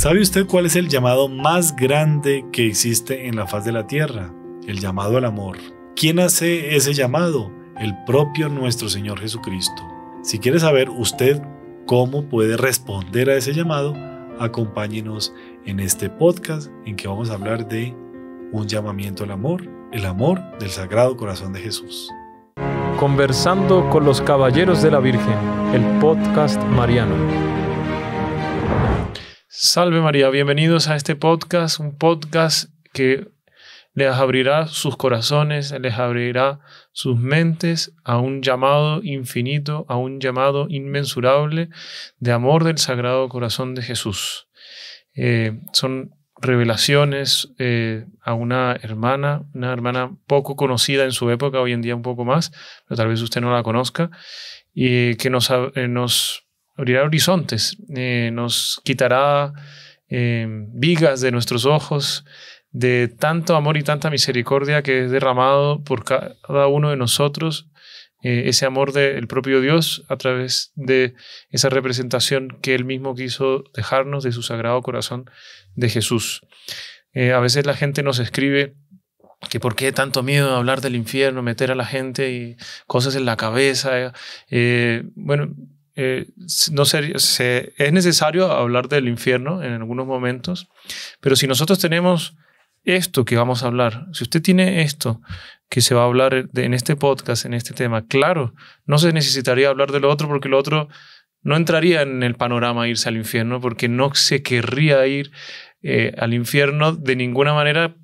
¿Sabe usted cuál es el llamado más grande que existe en la faz de la tierra? El llamado al amor. ¿Quién hace ese llamado? El propio nuestro Señor Jesucristo. Si quiere saber usted cómo puede responder a ese llamado, acompáñenos en este podcast en que vamos a hablar de un llamamiento al amor, el amor del Sagrado Corazón de Jesús. Conversando con los Caballeros de la Virgen, el podcast Mariano. Salve María, bienvenidos a este podcast, un podcast que les abrirá sus corazones, les abrirá sus mentes a un llamado infinito, a un llamado inmensurable de amor del Sagrado Corazón de Jesús. Eh, son revelaciones eh, a una hermana, una hermana poco conocida en su época, hoy en día un poco más, pero tal vez usted no la conozca, y que nos eh, abrirá horizontes, eh, nos quitará eh, vigas de nuestros ojos, de tanto amor y tanta misericordia que es derramado por cada uno de nosotros, eh, ese amor del propio Dios a través de esa representación que Él mismo quiso dejarnos de su sagrado corazón de Jesús. a veces la gente nos escribe que por qué tanto miedo de hablar del infierno, meter a la gente y cosas en la cabeza. bueno, eh, no es necesario hablar del infierno en algunos momentos, pero si nosotros tenemos esto que vamos a hablar, si usted tiene esto que se va a hablar en este podcast, en este tema, claro, no se necesitaría hablar de lo otro porque lo otro no entraría en el panorama irse al infierno porque no se querría ir eh, al infierno de ninguna manera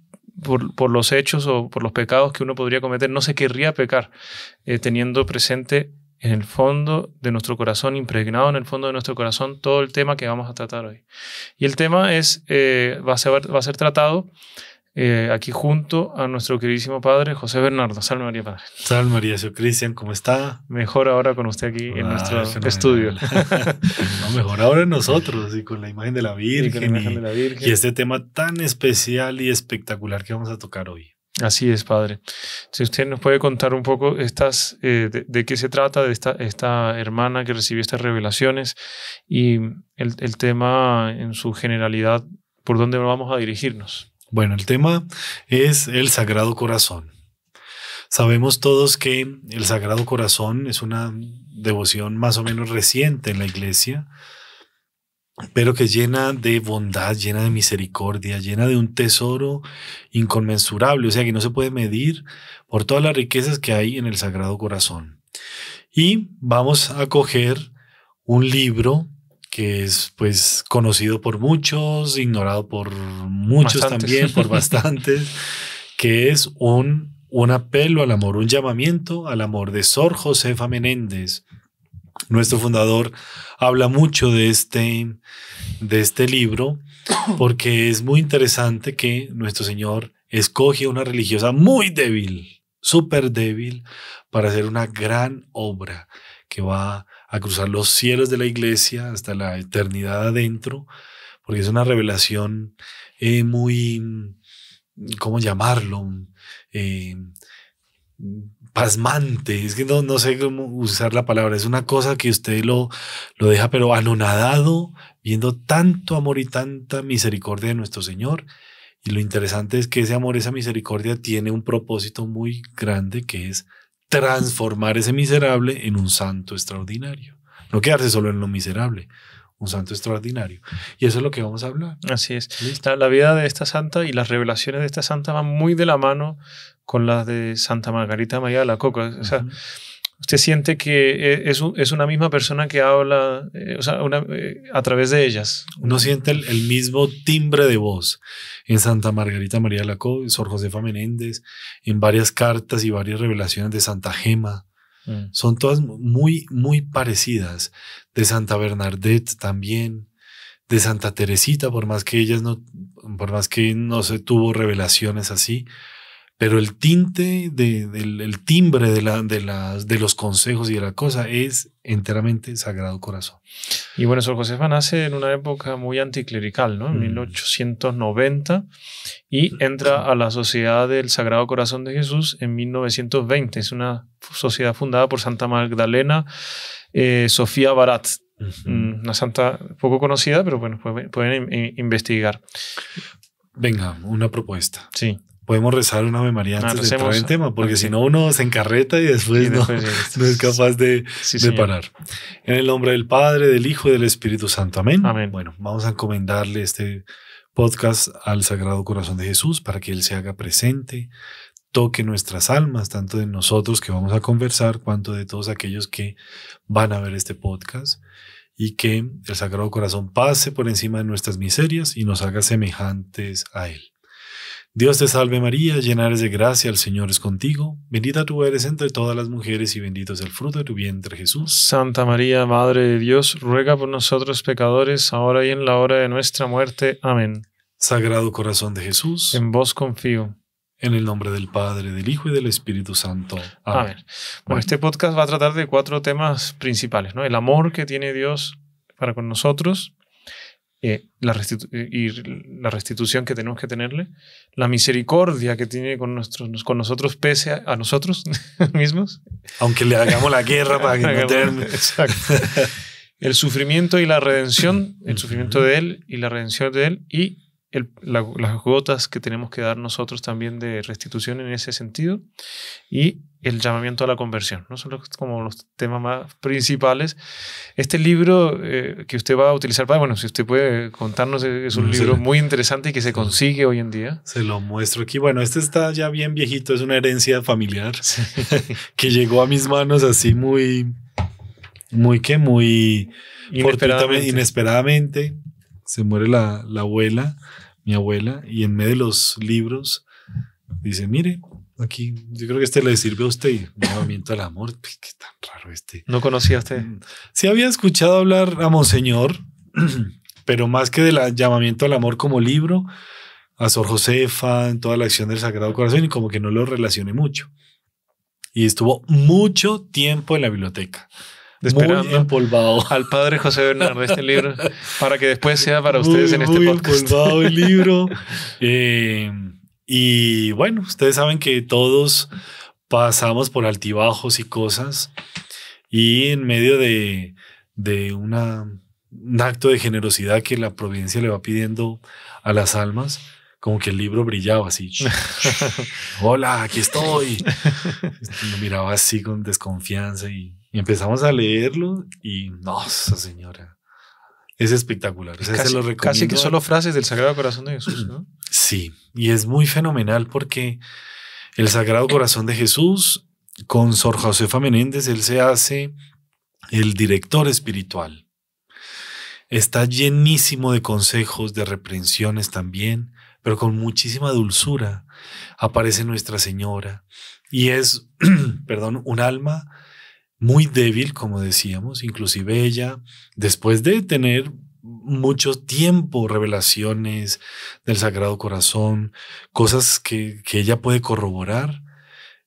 por, los hechos o por los pecados que uno podría cometer, no se querría pecar eh, teniendo presente en el fondo de nuestro corazón, impregnado en el fondo de nuestro corazón, todo el tema que vamos a tratar hoy. Y el tema es, eh, va, a ser, va, a ser, tratado eh, aquí junto a nuestro queridísimo padre José Bernardo. Salve María Padre. Salve María, soy Cristian, ¿cómo está? Mejor ahora con usted aquí en ah, nuestro estudio. mejor ahora en nosotros y con la imagen de la Virgen. y este tema tan especial y espectacular que vamos a tocar hoy. Así es, padre. Si usted nos puede contar un poco estas, eh, de, qué se trata, de esta, esta hermana que recibió estas revelaciones y el, el, tema en su generalidad, por dónde vamos a dirigirnos. Bueno, el tema es el Sagrado Corazón. Sabemos todos que el Sagrado Corazón es una devoción más o menos reciente en la iglesia pero que es llena de bondad, llena de misericordia, llena de un tesoro inconmensurable, o sea que no se puede medir por todas las riquezas que hay en el Sagrado Corazón. Y vamos a coger un libro que es pues conocido por muchos, ignorado por muchos también, por bastantes, que es un apelo al amor, un llamamiento al amor de Sor Josefa Menéndez, nuestro fundador habla mucho de este, de este libro porque es muy interesante que nuestro Señor escoge una religiosa muy débil, súper débil, para hacer una gran obra que va a cruzar los cielos de la iglesia hasta la eternidad adentro, porque es una revelación eh, muy, ¿cómo llamarlo? Eh, pasmante, es que no, no sé cómo usar la palabra, es una cosa que usted lo, lo deja pero anonadado, viendo tanto amor y tanta misericordia de nuestro Señor. Y lo interesante es que ese amor, esa misericordia tiene un propósito muy grande que es transformar ese miserable en un santo extraordinario. No quedarse solo en lo miserable, un santo extraordinario. Y eso es lo que vamos a hablar. Así es. La, vida de esta santa y las revelaciones de esta santa van muy de la mano con las de Santa Margarita María de la Coca. O sea, usted siente que e, es, es, una misma persona que habla eh, eh, a través de ellas. Uno siente el, mismo timbre de voz en Santa Margarita María de la Coca, en Sor Josefa Menéndez, en varias cartas y varias revelaciones de Santa Gema Mm. Son todas muy, muy parecidas. De Santa Bernadette también, de Santa Teresita, por más que ellas no, por más que no se tuvo revelaciones así, pero el tinte del el timbre de, las, de los consejos y de la cosa es enteramente Sagrado Corazón. Y bueno, Sor Josefa nace en una época muy anticlerical, ¿no? Mm. En 1890 y entra a la Sociedad del Sagrado Corazón de Jesús en 1920. Es una sociedad fundada por Santa Magdalena eh, Sofía Barat. Mm, una santa poco conocida, pero bueno, pueden investigar. Venga, una propuesta. Sí podemos rezar una Ave María ah, antes de entrar en ah, tema, porque si no uno se encarreta y después, no, es capaz de, parar. En el nombre del Padre, del Hijo y del Espíritu Santo. Amén. Amén. Bueno, vamos a encomendarle este podcast al Sagrado Corazón de Jesús para que Él se haga presente, toque nuestras almas, tanto de nosotros que vamos a conversar, cuanto de todos aquellos que van a ver este podcast y que el Sagrado Corazón pase por encima de nuestras miserias y nos haga semejantes a Él. Dios te salve María, llena eres de gracia, el Señor es contigo, bendita tú eres entre todas las mujeres y bendito es el fruto de tu vientre Jesús. Santa María, Madre de Dios, ruega por nosotros pecadores, ahora y en la hora de nuestra muerte. Amén. Sagrado corazón de Jesús, en vos confío. En el nombre del Padre, del Hijo y del Espíritu Santo. Amén. Bueno, este podcast va a tratar de cuatro temas principales, ¿no? El amor que tiene Dios para con nosotros, eh, la eh, y la restitución que tenemos que tenerle, la misericordia que tiene con, nosotros pese a, nosotros mismos. Aunque le hagamos la guerra para que no termine Exacto. El sufrimiento y la redención, el sufrimiento de Él y la redención de Él y las gotas que tenemos que dar nosotros también de restitución en ese sentido y el llamamiento a la conversión. ¿no? Son los, como los temas más principales. Este libro eh, que usted va a utilizar, para, bueno, si usted puede contarnos, eh, es un mm, libro muy interesante y que se consigue hoy en día. Se lo muestro aquí. Bueno, este está ya bien viejito, es una herencia familiar que llegó a mis manos así muy, muy que, muy inesperadamente. Se muere la, la abuela, mi abuela, y en medio de los libros dice, mire, Aquí, yo creo que este le sirve a usted. llamamiento al amor. Qué tan raro este. No conocía a usted. Mm, sí, había escuchado hablar a Monseñor, pero más que del llamamiento al amor como libro, a Sor Josefa, en toda la acción del Sagrado Corazón, y como que no lo relacioné mucho. Y estuvo mucho tiempo en la biblioteca. Esperando muy empolvado al padre José Bernardo este libro para que después sea para ustedes en este muy podcast. Empolvado el libro. Em, y bueno, ustedes saben que todos pasamos por altibajos y cosas. Y en medio de, un acto de generosidad que la providencia le va pidiendo a las almas, como que el libro brillaba así. Hola, aquí estoy. Este, lo miraba así con desconfianza y, empezamos a leerlo y no señora. Es espectacular. casi, que solo frases del Sagrado Corazón de Jesús, ¿no? Sí, y es muy fenomenal porque el Sagrado Corazón de Jesús, con Sor Josefa Menéndez, él se hace el director espiritual. Está llenísimo de consejos, de reprensiones también, pero con muchísima dulzura. Aparece Nuestra Señora y es, perdón, un alma muy débil, como decíamos, inclusive ella, después de tener mucho tiempo revelaciones del Sagrado Corazón, cosas que, ella puede corroborar.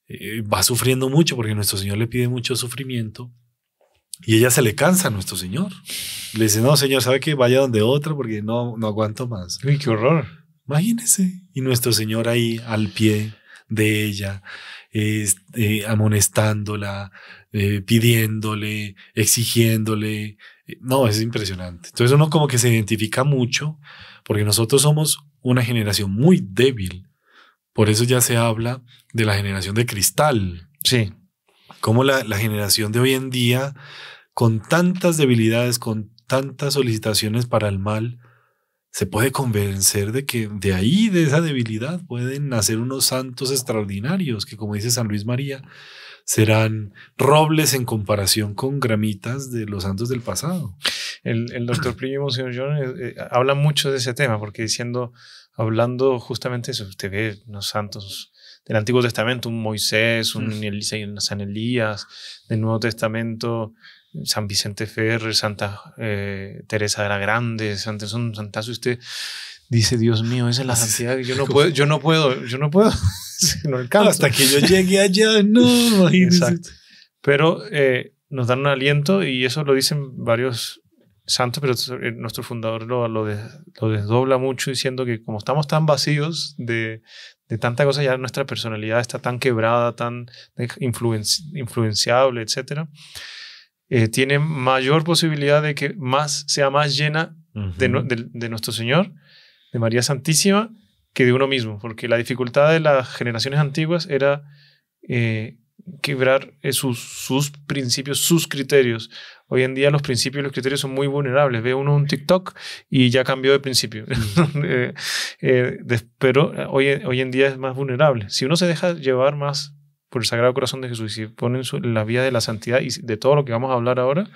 Eh, va sufriendo mucho porque nuestro Señor le pide mucho sufrimiento y ella se le cansa a nuestro Señor. Le dice, no, Señor, ¿sabe que vaya donde otro porque no, no aguanto más? qué horror. Imagínese. Y nuestro Señor ahí al pie de ella, eh, amonestándola, eh, pidiéndole, exigiéndole, no, es impresionante. Entonces uno como que se identifica mucho porque nosotros somos una generación muy débil. Por eso ya se habla de la generación de cristal. Sí. Como la, la generación de hoy en día, con tantas debilidades, con tantas solicitaciones para el mal, se puede convencer de que de ahí, de esa debilidad, pueden nacer unos santos extraordinarios, que como dice San Luis María, serán robles en comparación con gramitas de los santos del pasado. El, doctor primo señor eh, eh, habla mucho de ese tema, porque diciendo, hablando justamente eso, usted ve los santos del Antiguo Testamento, un Moisés, un mm. San Elías, del Nuevo Testamento, San Vicente Ferrer, Santa eh, Teresa de la Grande, son santazos, usted dice, Dios mío, esa es la santidad que yo no puedo, yo no puedo, yo no puedo, no alcanzo. Hasta que yo llegue allá, no, no. Exacto. Pero eh, nos dan un aliento y eso lo dicen varios santos, pero eh, nuestro fundador lo, lo, desdobla mucho diciendo que como estamos tan vacíos de, tanta cosa, ya nuestra personalidad está tan quebrada, tan influenciable, etcétera, eh, tiene mayor posibilidad de que más sea más llena de, nuestro Señor de María Santísima que de uno mismo, porque la dificultad de las generaciones antiguas era eh, quebrar eh, sus, principios, sus criterios. Hoy en día los principios y los criterios son muy vulnerables. Ve uno un TikTok y ya cambió de principio. Mm. Eh, pero hoy, hoy en día es más vulnerable. Si uno se deja llevar más por el Sagrado Corazón de Jesús y se pone en, la vía de la santidad y de todo lo que vamos a hablar ahora,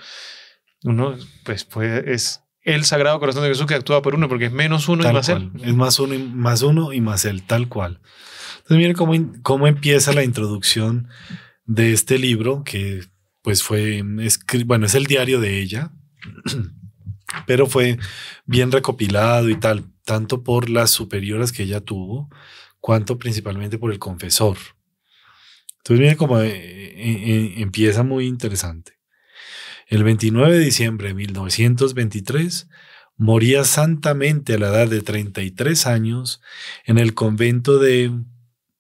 uno pues, pues es el Sagrado Corazón de Jesús que actúa por uno, porque es menos uno y más él. Es más uno, y, más uno y más él, tal cual. Entonces miren cómo, empieza la introducción de este libro, que pues fue, bueno, es el diario de ella, pero fue bien recopilado y tal, tanto por las superioras que ella tuvo, cuanto principalmente por el confesor. Entonces miren cómo eh, eh, eh, empieza muy interesante. El 29 de diciembre de 1923 moría santamente a la edad de 33 años en el convento de,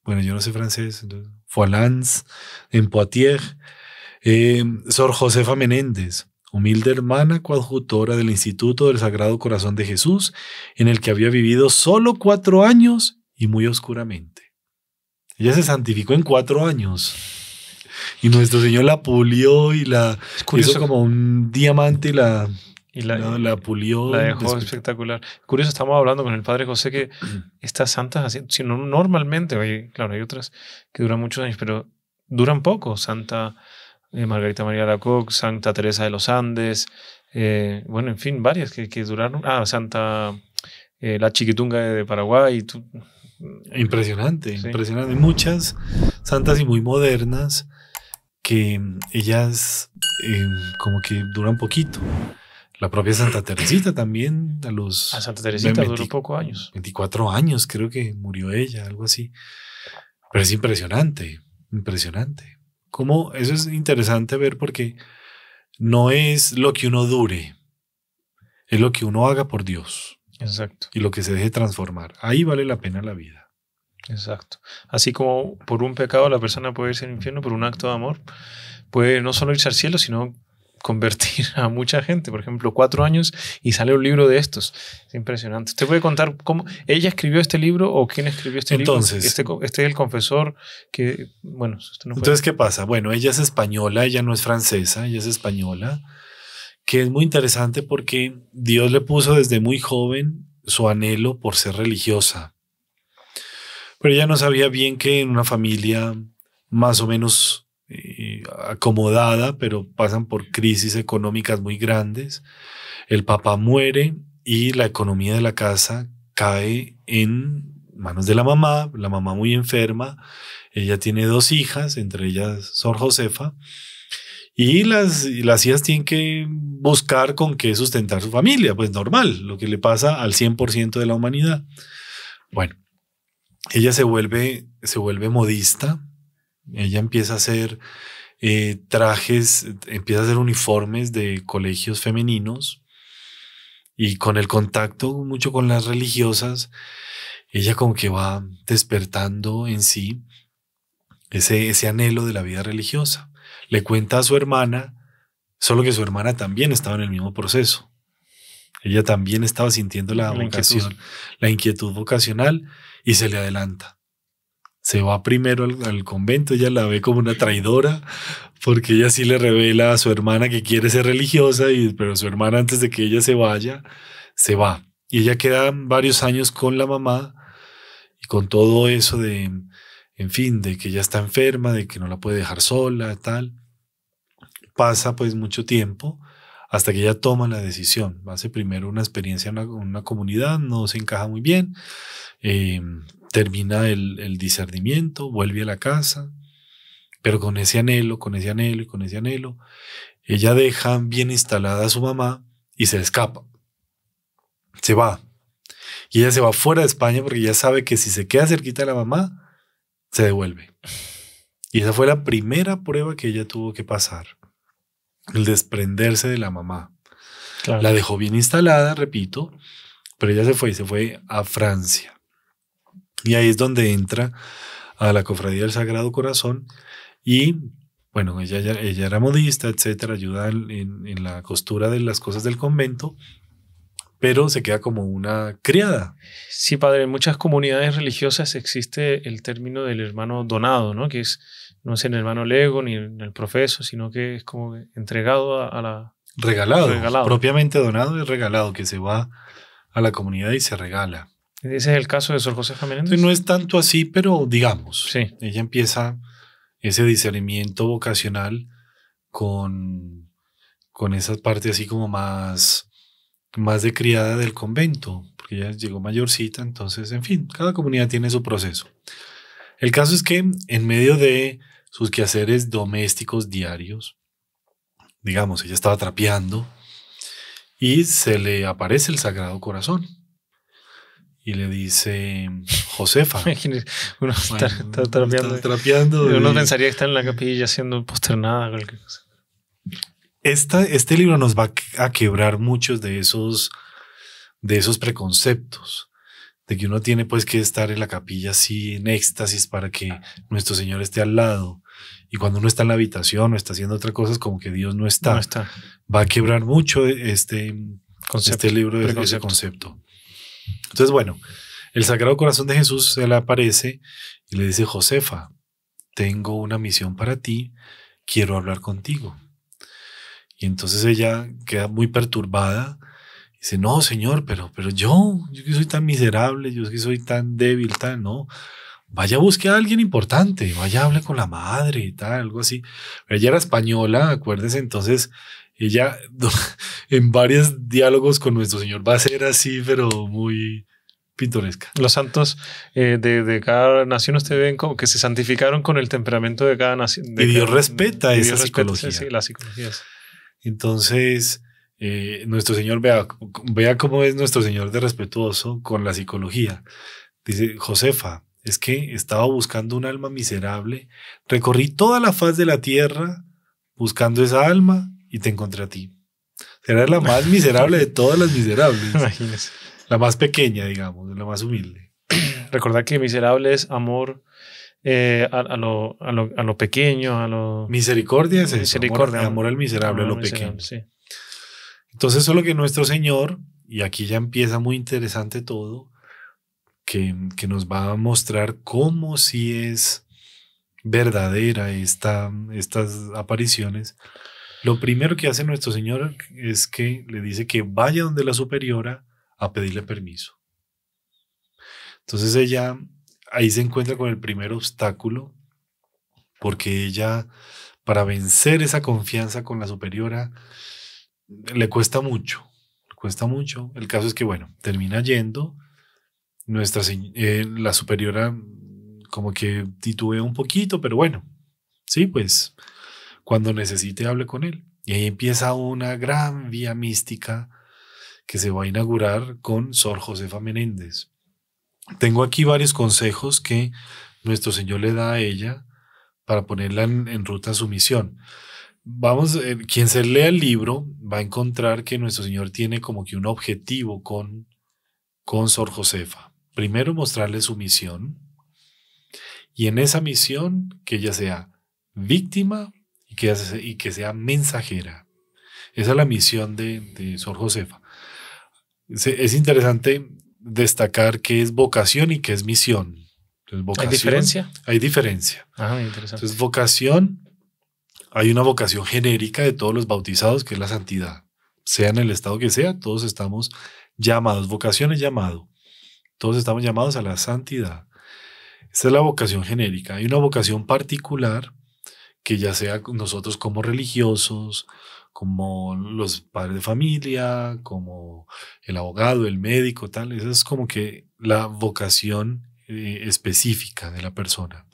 bueno, yo no sé francés, Foilans, en Poitiers, em, Sor Josefa Menéndez, humilde hermana coadjutora del Instituto del Sagrado Corazón de Jesús, en el que había vivido solo cuatro años y muy oscuramente. Ella se santificó en cuatro años. Y nuestro Señor la pulió y la curioso. hizo como un diamante y la, la, pulió. dejó espectacular. Curioso, estamos hablando con el Padre José que estas santas, así sino normalmente, claro, hay otras que duran muchos años, pero duran poco. Santa eh, Margarita María de Lacoc, Santa Teresa de los Andes, eh, bueno, en fin, varias que, que duraron. Ah, Santa eh, La Chiquitunga de Paraguay. Tú. Impresionante, impresionante. Muchas santas y muy modernas que ellas eh, como que duran poquito. La propia Santa Teresita también, a los... Santa Teresita duró poco años. 24 años creo que murió ella, algo así. Pero es impresionante, impresionante. Como eso es interesante ver porque no es lo que uno dure, es lo que uno haga por Dios. Exacto. Y lo que se deje transformar. Ahí vale la pena la vida. Exacto. Así como por un pecado la persona puede irse al infierno, por un acto de amor, puede no solo irse al cielo, sino convertir a mucha gente. Por ejemplo, cuatro años y sale un libro de estos. Es impresionante. ¿Usted puede contar cómo ella escribió este libro o quién escribió este libro? Este, este es el confesor que, bueno, Entonces, ¿qué pasa? Bueno, ella es española, ella no es francesa, ella es española, que es muy interesante porque Dios le puso desde muy joven su anhelo por ser religiosa, pero ella no sabía bien que en una familia más o menos eh, acomodada, pero pasan por crisis económicas muy grandes, el papá muere y la economía de la casa cae en manos de la mamá, la mamá muy enferma, ella tiene dos hijas, entre ellas Sor Josefa, y las, las hijas tienen que buscar con qué sustentar su familia, pues normal, lo que le pasa al 100% de la humanidad. Bueno, ella se vuelve, se vuelve modista, ella empieza a hacer eh, trajes, empieza a hacer uniformes de colegios femeninos y con el contacto mucho con las religiosas, ella como que va despertando en sí ese, ese anhelo de la vida religiosa. Le cuenta a su hermana, solo que su hermana también estaba en el mismo proceso. Ella también estaba sintiendo la, vocación, inquietud. la inquietud vocacional y se le adelanta. Se va primero al, convento, ella la ve como una traidora porque ella sí le revela a su hermana que quiere ser religiosa, y, pero su hermana antes de que ella se vaya, se va. Y ella queda varios años con la mamá y con todo eso de, en fin, de que ella está enferma, de que no la puede dejar sola, tal. Pasa pues mucho tiempo hasta que ella toma la decisión. Hace primero una experiencia en una, comunidad, no se encaja muy bien, em, termina el, discernimiento, vuelve a la casa, pero con ese anhelo, con ese anhelo y con ese anhelo, ella deja bien instalada a su mamá y se escapa. Se va. Y ella se va fuera de España porque ya sabe que si se queda cerquita de la mamá, se devuelve. Y esa fue la primera prueba que ella tuvo que pasar el desprenderse de la mamá. La dejó bien instalada, repito, pero ella se fue y se fue a Francia. Y ahí es donde entra a la Cofradía del Sagrado Corazón y, bueno, ella, ella, era modista, etcétera, ayuda en, en, la costura de las cosas del convento, pero se queda como una criada. Sí, padre, en muchas comunidades religiosas existe el término del hermano donado, ¿no? Que es no es en el hermano Lego ni en el profeso, sino que es como entregado a, la... Regalado, propiamente donado y regalado, que se va a la comunidad y se regala. Ese es el caso de Sor José Menéndez. No es tanto así, pero digamos, ella empieza ese discernimiento vocacional con, con esa parte así como más, más de criada del convento, porque ella llegó mayorcita, entonces, en fin, cada comunidad tiene su proceso. El caso es que en medio de sus quehaceres domésticos diarios, digamos, ella estaba trapeando y se le aparece el Sagrado Corazón. Y le dice, Josefa. uno pensaría que está en la capilla siendo posternada. Cualquier este libro nos va a quebrar muchos de esos, de esos preconceptos de que uno tiene pues que estar en la capilla así en éxtasis para que ah. nuestro Señor esté al lado. Y cuando uno está en la habitación o está haciendo otras cosas como que Dios no está. Va a quebrar mucho este, este libro, de ese concepto. Entonces, bueno, el Sagrado Corazón de Jesús se le aparece y le dice, Josefa, tengo una misión para ti, quiero hablar contigo. Y entonces ella queda muy perturbada Dice, no, Señor, pero, pero yo, yo que soy tan miserable, yo que soy tan débil, tal no. Vaya, busque a alguien importante, vaya, hable con la madre y tal, algo así. ella era española, acuérdese, entonces ella en varios diálogos con nuestro Señor va a ser así, pero muy, pintoresca. Los santos eh, de, cada nación usted ven como que se santificaron con el temperamento de cada nación. y Dios respeta esa psicología. las Entonces, eh, nuestro Señor, vea, vea cómo es nuestro Señor de respetuoso con la psicología. Dice, Josefa, es que estaba buscando un alma miserable, recorrí toda la faz de la tierra buscando esa alma y te encontré a ti. Será la más miserable de todas las miserables. Imagínese. La más pequeña, digamos, la más humilde. Recordad que miserable es amor eh, a, lo, a, pequeño, a lo... Misericordia es Misericordia. Amor, al miserable, a lo pequeño. Sí. Entonces, solo que nuestro Señor, y aquí ya empieza muy interesante todo, que, nos va a mostrar cómo si es verdadera esta, estas apariciones. Lo primero que hace nuestro Señor es que le dice que vaya donde la superiora a pedirle permiso. Entonces ella ahí se encuentra con el primer obstáculo, porque ella, para vencer esa confianza con la superiora, le cuesta mucho, le cuesta mucho. El caso es que, bueno, termina yendo. Nuestra, eh, la superiora como que titubea un poquito, pero bueno, sí, pues cuando necesite hable con él. Y ahí empieza una gran vía mística que se va a inaugurar con Sor Josefa Menéndez. Tengo aquí varios consejos que nuestro Señor le da a ella para ponerla en, en ruta a su misión. Vamos, eh, quien se lea el libro va a encontrar que nuestro Señor tiene como que un objetivo con, con Sor Josefa. Primero mostrarle su misión y en esa misión que ella sea víctima y que, y que sea mensajera. Esa es la misión de, de Sor Josefa. es interesante destacar que es vocación y que es misión. ¿Hay diferencia? Hay diferencia. Ajá, ah, interesante. Entonces, vocación hay una vocación genérica de todos los bautizados, que es la santidad. Sea en el estado que sea, todos estamos llamados. Vocación es llamado. Todos estamos llamados a la santidad. Esa es la vocación genérica. Hay una vocación particular que ya sea nosotros como religiosos, como los padres de familia, como el abogado, el médico, tal. Esa es como que la vocación eh, específica de la persona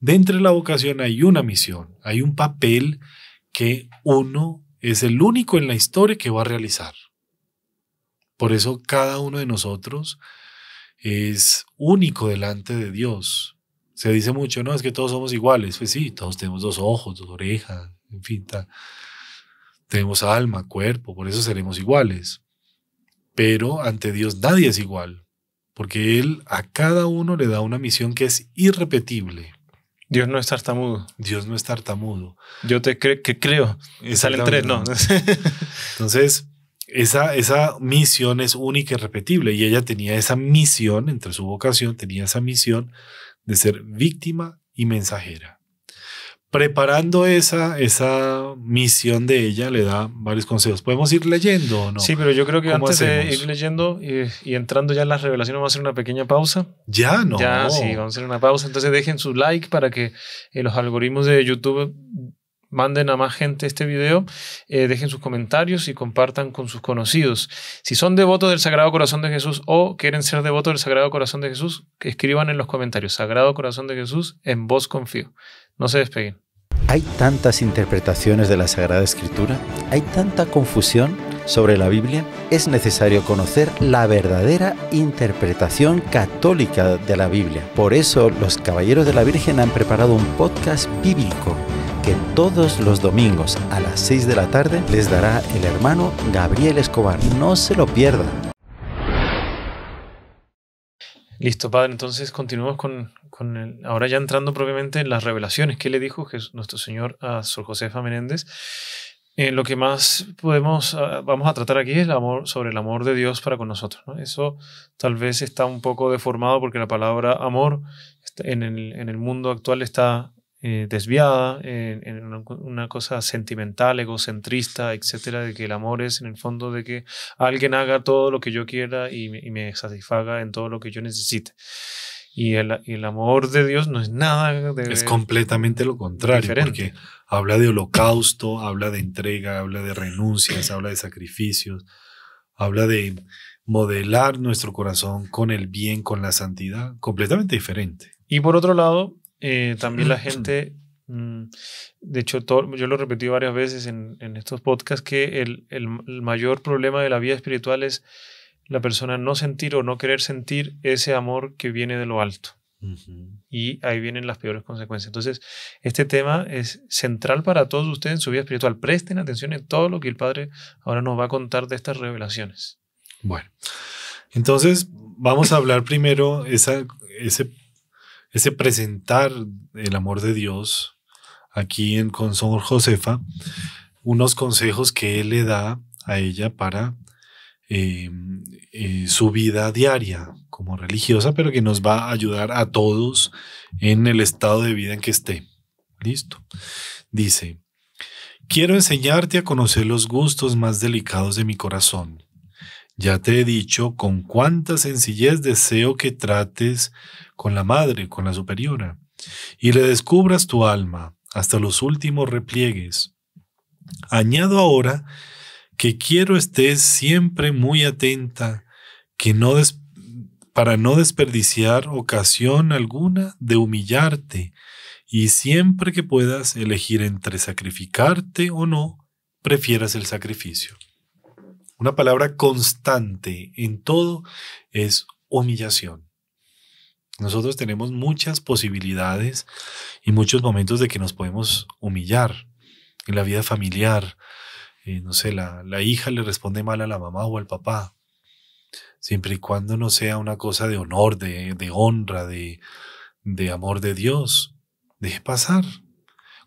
dentro de la vocación hay una misión, hay un papel que uno es el único en la historia que va a realizar. Por eso cada uno de nosotros es único delante de Dios. Se dice mucho, no, es que todos somos iguales. Pues sí, todos tenemos dos ojos, dos orejas, en fin, tenemos alma, cuerpo, por eso seremos iguales. Pero ante Dios nadie es igual, porque Él a cada uno le da una misión que es irrepetible. Dios no es tartamudo. Dios no es tartamudo. Yo te creo que creo. Salen tres, no. Entonces, esa, esa misión es única y repetible. Y ella tenía esa misión, entre su vocación, tenía esa misión de ser víctima y mensajera preparando esa, esa misión de ella, le da varios consejos. ¿Podemos ir leyendo o no? Sí, pero yo creo que antes de ir leyendo y, entrando ya en las revelaciones, vamos a hacer una pequeña pausa. Ya, no. Ya, sí, vamos a hacer una pausa. Entonces dejen su like para que eh, los algoritmos de YouTube manden a más gente este video, eh, dejen sus comentarios y compartan con sus conocidos. Si son devotos del Sagrado Corazón de Jesús o quieren ser devotos del Sagrado Corazón de Jesús, escriban en los comentarios, Sagrado Corazón de Jesús, en vos confío. No se despeguen. Hay tantas interpretaciones de la Sagrada Escritura, hay tanta confusión sobre la Biblia, es necesario conocer la verdadera interpretación católica de la Biblia. Por eso los Caballeros de la Virgen han preparado un podcast bíblico que todos los domingos a las 6 de la tarde les dará el hermano Gabriel Escobar. No se lo pierdan. Listo, Padre. Entonces continuamos con, el, ahora ya entrando propiamente en las revelaciones. ¿Qué le dijo nuestro Señor a Sor Josefa Menéndez? Eh, lo que más podemos, ah, vamos a tratar aquí es el amor, sobre el amor de Dios para con nosotros. Eso tal vez está un poco deformado porque la palabra amor este, en en el mundo actual está eh, desviada en, una, cosa sentimental, egocentrista, etcétera, de que el amor es en el fondo de que alguien haga todo lo que yo quiera y, me satisfaga en todo lo que yo necesite. Y el, amor de Dios no es nada de. Es completamente lo contrario, porque habla de holocausto, habla de entrega, habla de renuncias, habla de sacrificios, habla de modelar nuestro corazón con el bien, con la santidad, completamente diferente. Y por otro lado, eh, también la gente, mm, de hecho, yo lo he repetido varias veces en, estos podcasts, que el, mayor problema de la vida espiritual es la persona no sentir o no querer sentir ese amor que viene de lo alto. Y ahí vienen las peores consecuencias. Entonces, este tema es central para todos ustedes en su vida espiritual. Presten atención en todo lo que el Padre ahora nos va a contar de estas revelaciones. Bueno, entonces vamos a hablar primero esa, ese ese presentar el amor de Dios aquí en con Josefa, unos consejos que él le da a ella para em, eh, su vida diaria como religiosa, pero que nos va a ayudar a todos en el estado de vida en que esté. Listo. Dice, quiero enseñarte a conocer los gustos más delicados de mi corazón. Ya te he dicho con cuánta sencillez deseo que trates con la madre, con la superiora, y le descubras tu alma hasta los últimos repliegues. Añado ahora que quiero estés siempre muy atenta, que no para no desperdiciar ocasión alguna de humillarte, y siempre que puedas elegir entre sacrificarte o no, prefieras el sacrificio. Una palabra constante en todo es humillación. Nosotros tenemos muchas posibilidades y muchos momentos de que nos podemos humillar en la vida familiar. Eh, no sé, la, hija le responde mal a la mamá o al papá. Siempre y cuando no sea una cosa de honor, de, honra, de, de amor de Dios. Deje pasar.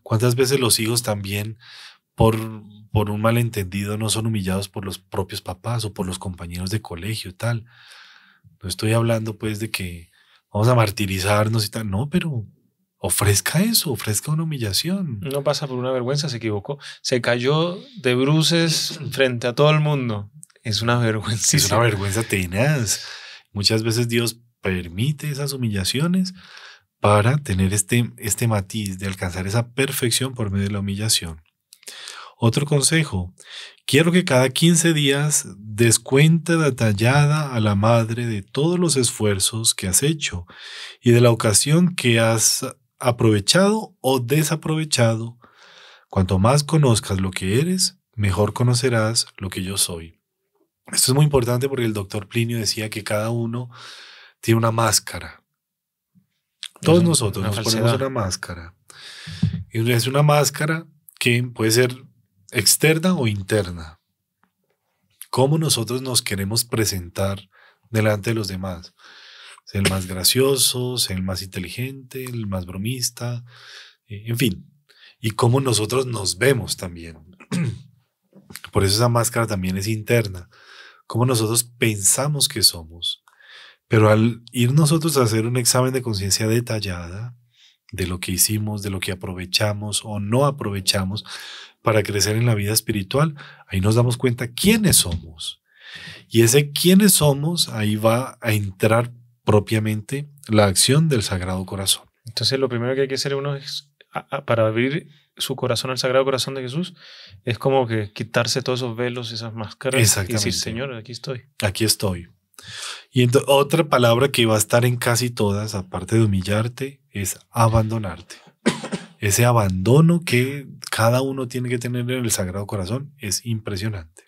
¿Cuántas veces los hijos también por, por, un malentendido no son humillados por los propios papás o por los compañeros de colegio, tal? No estoy hablando pues de que vamos a martirizarnos y tal. No, pero ofrezca eso, ofrezca una humillación. No pasa por una vergüenza, se equivocó. Se cayó de bruces frente a todo el mundo. Es una vergüenza. Es una vergüenza tenaz. Muchas veces Dios permite esas humillaciones para tener este, este matiz de alcanzar esa perfección por medio de la humillación. Otro consejo, quiero que cada 15 días des cuenta detallada a la madre de todos los esfuerzos que has hecho y de la ocasión que has aprovechado o desaprovechado. Cuanto más conozcas lo que eres, mejor conocerás lo que yo soy. Esto es muy importante porque el doctor Plinio decía que cada uno tiene una máscara. Todos nosotros nos ponemos una máscara. Y es una máscara que puede ser externa o interna. Cómo nosotros nos queremos presentar delante de los demás. el más gracioso, el más inteligente, el más bromista, eh, en fin. Y cómo nosotros nos vemos también. Por eso esa máscara también es interna. Cómo nosotros pensamos que somos. Pero al ir nosotros a hacer un examen de conciencia detallada, de lo que hicimos, de lo que aprovechamos o no aprovechamos, para crecer en la vida espiritual, ahí nos damos cuenta quiénes somos. Y ese quiénes somos, ahí va a entrar propiamente la acción del Sagrado Corazón. Entonces lo primero que hay que hacer uno es, para abrir su corazón al Sagrado Corazón de Jesús, es como que quitarse todos esos velos, esas máscaras y decir, Señor, aquí estoy. Aquí estoy. Y otra palabra que va a estar en casi todas, aparte de humillarte, es abandonarte ese abandono que cada uno tiene que tener en el Sagrado Corazón es impresionante.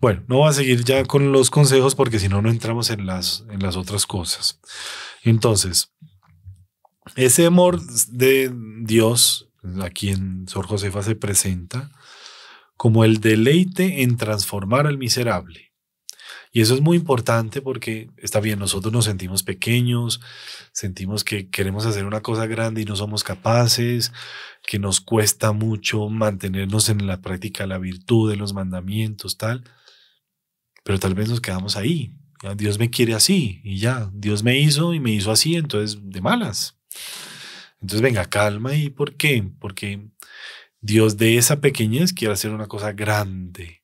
Bueno, no voy a seguir ya con los consejos porque si no, no entramos en las, en las otras cosas. Entonces, ese amor de Dios, a quien Sor Josefa se presenta, como el deleite en transformar al miserable y eso es muy importante porque está bien, nosotros nos sentimos pequeños, sentimos que queremos hacer una cosa grande y no somos capaces, que nos cuesta mucho mantenernos en la práctica la virtud de los mandamientos, tal. Pero tal vez nos quedamos ahí. Dios me quiere así y ya, Dios me hizo y me hizo así, entonces de malas. Entonces, venga, calma. ¿Y por qué? Porque Dios de esa pequeñez quiere hacer una cosa grande.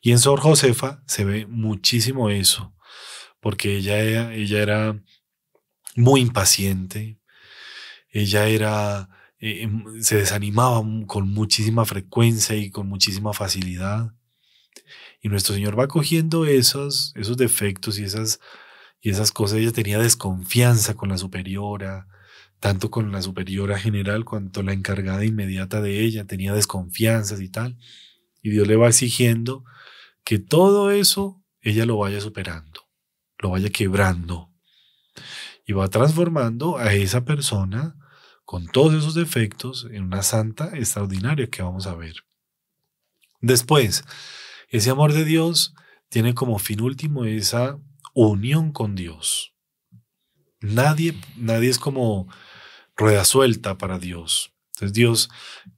Y en Sor Josefa se ve muchísimo eso, porque ella era, ella era muy impaciente, ella era, eh, em, se desanimaba con muchísima frecuencia y con muchísima facilidad. Y nuestro Señor va cogiendo esos, defectos y esas, y esas cosas. Ella tenía desconfianza con la superiora, tanto con la superiora general cuanto la encargada inmediata de ella, tenía desconfianzas y tal. Y Dios le va exigiendo que todo eso ella lo vaya superando, lo vaya quebrando. Y va transformando a esa persona con todos esos defectos en una santa extraordinaria que vamos a ver. Después, ese amor de Dios tiene como fin último esa unión con Dios. Nadie, nadie es como rueda suelta para Dios. Entonces Dios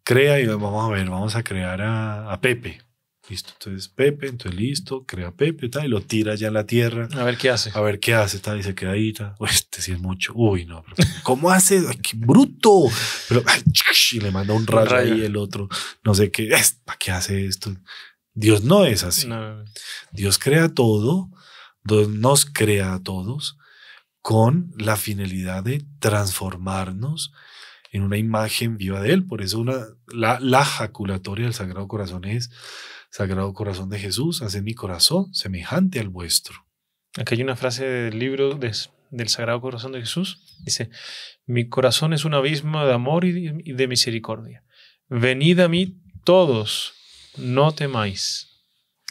crea y vamos a ver, vamos a crear a, Pepe. Listo, entonces Pepe, entonces listo, crea a Pepe tal, y lo tira ya a la tierra. A ver qué hace. A ver qué hace, tal, y se queda ahí. este sí es mucho. Uy, no, ¿cómo hace? ¡Qué bruto! Pero, y le manda un rayo, y el otro, no sé qué, ¿para qué hace esto? Dios no es así. Dios crea todo, Dios nos crea a todos con la finalidad de transformarnos en una imagen viva de él. Por eso una, la, la jaculatoria del Sagrado Corazón es, Sagrado Corazón de Jesús, hace mi corazón semejante al vuestro. Acá hay una frase del libro del Sagrado Corazón de Jesús. Dice, mi corazón es un abismo de amor y de, misericordia. Venid a mí todos, no temáis.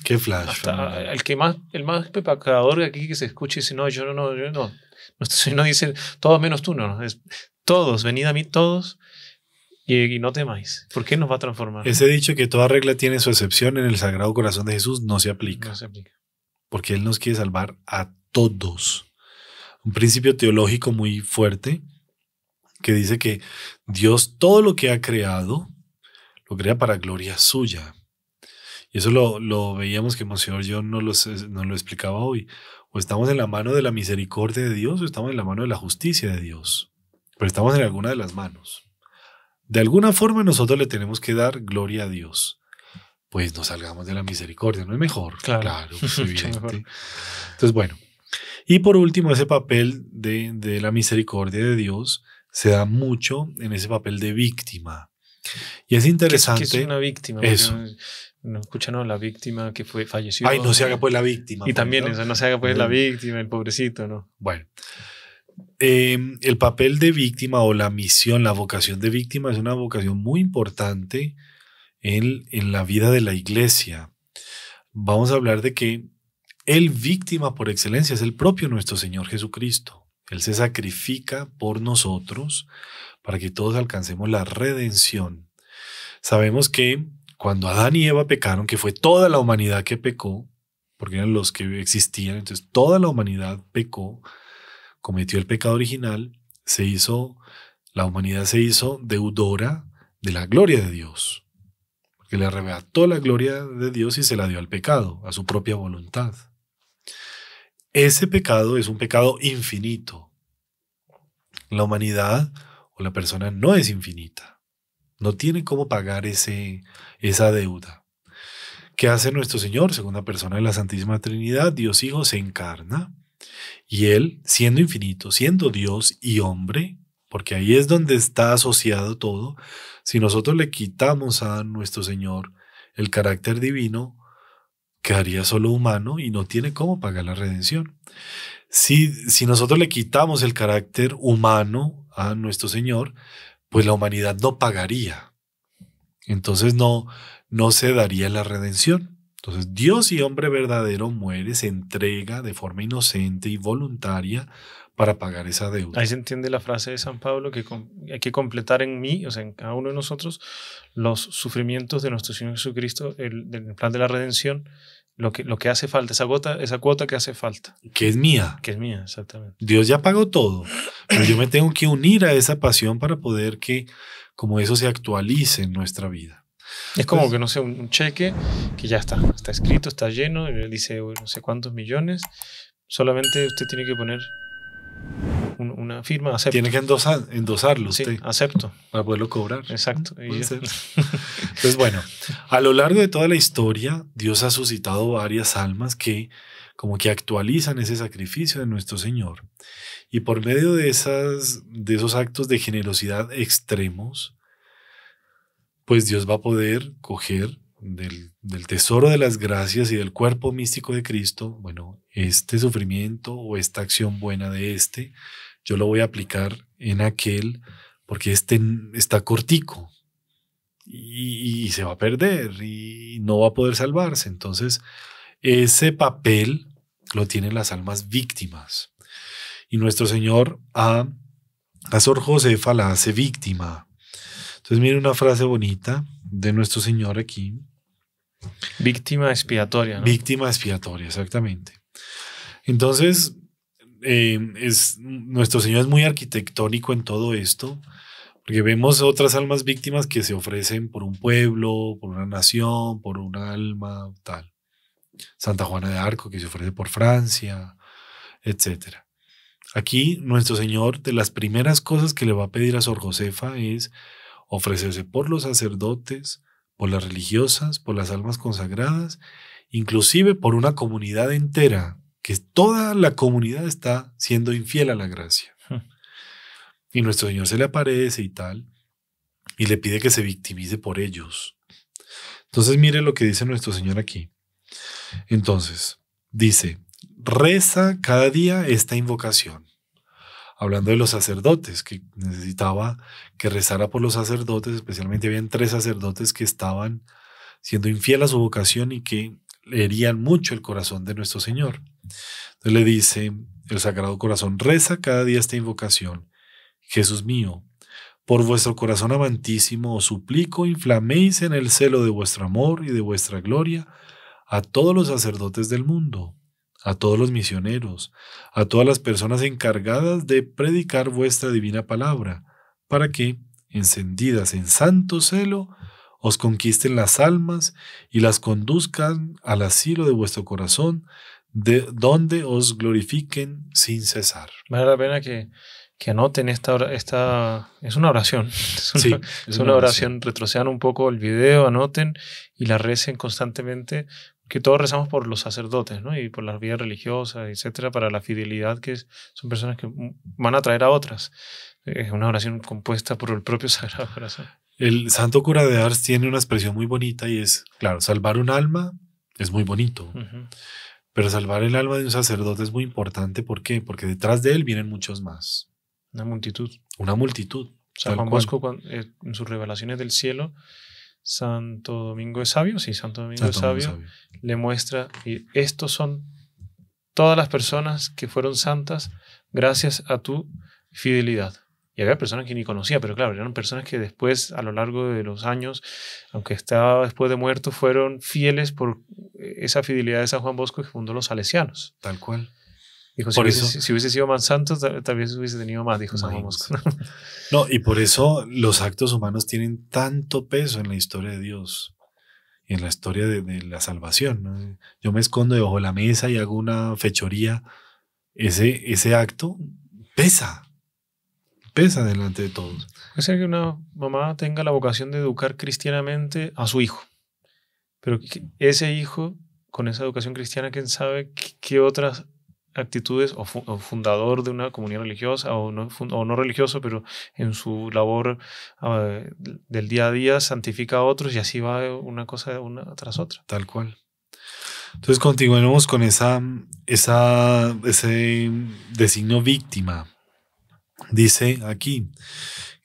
Qué flash. el que más, el más pecador aquí que se escuche dice, no, yo no, no, yo no. No, no dice todos menos tú, no, no todos, venid a mí todos y, no temáis. ¿Por qué nos va a transformar? Ese dicho que toda regla tiene su excepción en el Sagrado Corazón de Jesús no se aplica. No se aplica. Porque Él nos quiere salvar a todos. Un principio teológico muy fuerte que dice que Dios todo lo que ha creado lo crea para gloria suya. Y eso lo, veíamos que Monseñor John no lo explicaba hoy. O estamos en la mano de la misericordia de Dios o estamos en la mano de la justicia de Dios pero estamos en alguna de las manos. De alguna forma nosotros le tenemos que dar gloria a Dios. Pues nos salgamos de la misericordia, ¿no es mejor? Claro, pues, Entonces, bueno. Y por último, ese papel de, la misericordia de Dios se da mucho en ese papel de víctima. Y es interesante. Que, es una víctima. Eso. No, no, la víctima que fue, fallecida. Ay, no se haga pues la víctima. Y pues, también ¿no? eso, no se haga pues la víctima, el pobrecito, ¿no? Bueno. Em, el papel de víctima o la misión, la vocación de víctima es una vocación muy importante en, en la vida de la iglesia. Vamos a hablar de que el víctima por excelencia es el propio nuestro Señor Jesucristo. Él se sacrifica por nosotros para que todos alcancemos la redención. Sabemos que cuando Adán y Eva pecaron, que fue toda la humanidad que pecó, porque eran los que existían, entonces toda la humanidad pecó, cometió el pecado original, se hizo, la humanidad se hizo deudora de la gloria de Dios, porque le arrebató la gloria de Dios y se la dio al pecado, a su propia voluntad. Ese pecado es un pecado infinito. La humanidad o la persona no es infinita. No tiene cómo pagar ese, esa deuda. ¿Qué hace nuestro Señor? Segunda persona de la Santísima Trinidad, Dios Hijo, se encarna y Él, siendo infinito, siendo Dios y hombre, porque ahí es donde está asociado todo, si nosotros le quitamos a nuestro Señor el carácter divino, quedaría solo humano y no tiene cómo pagar la redención. Si, si nosotros le quitamos el carácter humano a nuestro Señor, pues la humanidad no pagaría. Entonces no, no se daría la redención. Entonces, Dios y hombre verdadero muere, se entrega de forma inocente y voluntaria para pagar esa deuda. Ahí se entiende la frase de San Pablo que hay que completar en mí, o sea, en cada uno de nosotros, los sufrimientos de nuestro Señor Jesucristo, el, el plan de la redención, lo que, lo que hace falta, esa, gota, esa cuota que hace falta. Que es mía. Que es mía, exactamente. Dios ya pagó todo, pero yo me tengo que unir a esa pasión para poder que como eso se actualice en nuestra vida. Es como pues que, no sé, un, cheque que ya está, está escrito, está lleno, y dice no sé cuántos millones, solamente usted tiene que poner una firma, acepto. Tiene que endosar, endosarlo sí, acepto. Para poderlo cobrar. Exacto. Entonces, bueno, a lo largo de toda la historia, Dios ha suscitado varias almas que como que actualizan ese sacrificio de nuestro Señor. Y por medio de, esas, de esos actos de generosidad extremos, pues Dios va a poder coger del, tesoro de las gracias y del cuerpo místico de Cristo, bueno, este sufrimiento o esta acción buena de este, yo lo voy a aplicar en aquel, porque este está cortico y, se va a perder y no va a poder salvarse. Entonces, ese papel lo tienen las almas víctimas. Y nuestro Señor a, a Sor Josefa la hace víctima entonces, mire una frase bonita de nuestro Señor aquí. Víctima expiatoria. Víctima expiatoria, exactamente. Entonces, eh, es, nuestro Señor es muy arquitectónico en todo esto, porque vemos otras almas víctimas que se ofrecen por un pueblo, por una nación, por un alma, tal. Santa Juana de Arco que se ofrece por Francia, etc. Aquí nuestro Señor de las primeras cosas que le va a pedir a Sor Josefa es ofrecerse por los sacerdotes, por las religiosas, por las almas consagradas, inclusive por una comunidad entera, que toda la comunidad está siendo infiel a la gracia. Y nuestro Señor se le aparece y tal, y le pide que se victimice por ellos. Entonces mire lo que dice nuestro Señor aquí. Entonces, dice, reza cada día esta invocación hablando de los sacerdotes, que necesitaba que rezara por los sacerdotes, especialmente habían tres sacerdotes que estaban siendo infiel a su vocación y que herían mucho el corazón de nuestro Señor. Entonces le dice el Sagrado Corazón, reza cada día esta invocación, Jesús mío, por vuestro corazón amantísimo os suplico, inflaméis en el celo de vuestro amor y de vuestra gloria a todos los sacerdotes del mundo a todos los misioneros, a todas las personas encargadas de predicar vuestra divina palabra, para que, encendidas en santo celo, os conquisten las almas y las conduzcan al asilo de vuestro corazón, de donde os glorifiquen sin cesar. Vale la pena que, que anoten esta, esta... Es una oración. Es una, sí, es una oración. Retrocedan un poco el video, anoten y la recen constantemente que todos rezamos por los sacerdotes, ¿no? Y por las vidas religiosas, etcétera, para la fidelidad, que son personas que van a traer a otras. Es una oración compuesta por el propio Sagrado Corazón. El Santo Cura de Ars tiene una expresión muy bonita y es, claro, salvar un alma es muy bonito, pero salvar el alma de un sacerdote es muy importante. ¿Por qué? Porque detrás de él vienen muchos más. Una multitud. Una multitud. San eh, en sus revelaciones del cielo, Santo Domingo de Sabio, sí, Santo Domingo de Sabio, le muestra, y estos son todas las personas que fueron santas gracias a tu fidelidad. Y había personas que ni conocía, pero claro, eran personas que después, a lo largo de los años, aunque estaba después de muerto, fueron fieles por esa fidelidad de San Juan Bosco que fundó los salesianos. Tal cual por si, eso, si, hubiese, sido más tal, tal vez hubiese tenido más, dijo San No, y por eso los actos humanos tienen tanto peso en la historia de Dios y en la historia de, la salvación. Yo me escondo debajo de la mesa y hago una fechoría. Ese, ese acto pesa, pesa delante de todos. Puede ser que una mamá tenga la vocación de educar cristianamente a su hijo, pero ese hijo, con esa educación cristiana, quién sabe qué otras actitudes o, fundador de una comunidad religiosa o no, religioso, pero en su labor ah, del día a día santifica a otros y así va una cosa una tras otra. Tal cual. Entonces continuemos con esa, esa, ese designo víctima. Dice aquí,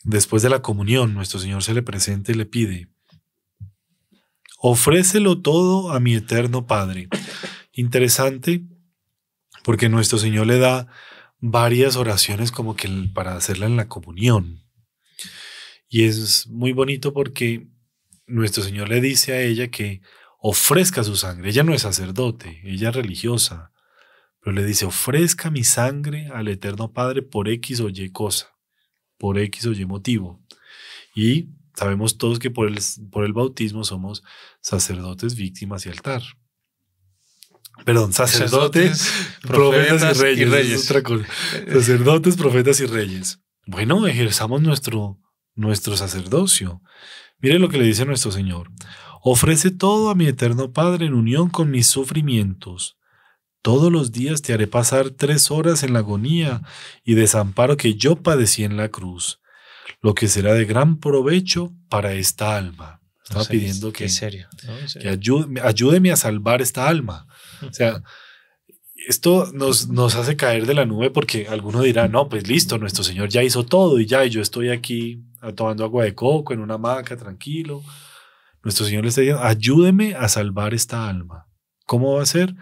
después de la comunión, nuestro Señor se le presenta y le pide, ofrécelo todo a mi eterno Padre. Interesante porque nuestro Señor le da varias oraciones como que para hacerla en la comunión. Y es muy bonito porque nuestro Señor le dice a ella que ofrezca su sangre. Ella no es sacerdote, ella es religiosa, pero le dice, ofrezca mi sangre al Eterno Padre por X o Y cosa, por X o Y motivo. Y sabemos todos que por el, por el bautismo somos sacerdotes, víctimas y altar perdón, sacerdotes, profetas, y reyes. Sacerdotes, profetas y reyes. Bueno, ejerzamos nuestro, nuestro sacerdocio. Mire lo que le dice nuestro Señor. Ofrece todo a mi eterno Padre en unión con mis sufrimientos. Todos los días te haré pasar tres horas en la agonía y desamparo que yo padecí en la cruz, lo que será de gran provecho para esta alma. Estaba pidiendo que, ayude, ayúdeme a salvar esta alma. O sea, esto nos, hace caer de la nube porque alguno dirá, no, pues listo, nuestro Señor ya hizo todo y ya, yo estoy aquí tomando agua de coco en una hamaca, tranquilo. Nuestro Señor le está diciendo, ayúdeme a salvar esta alma. ¿Cómo va a ser?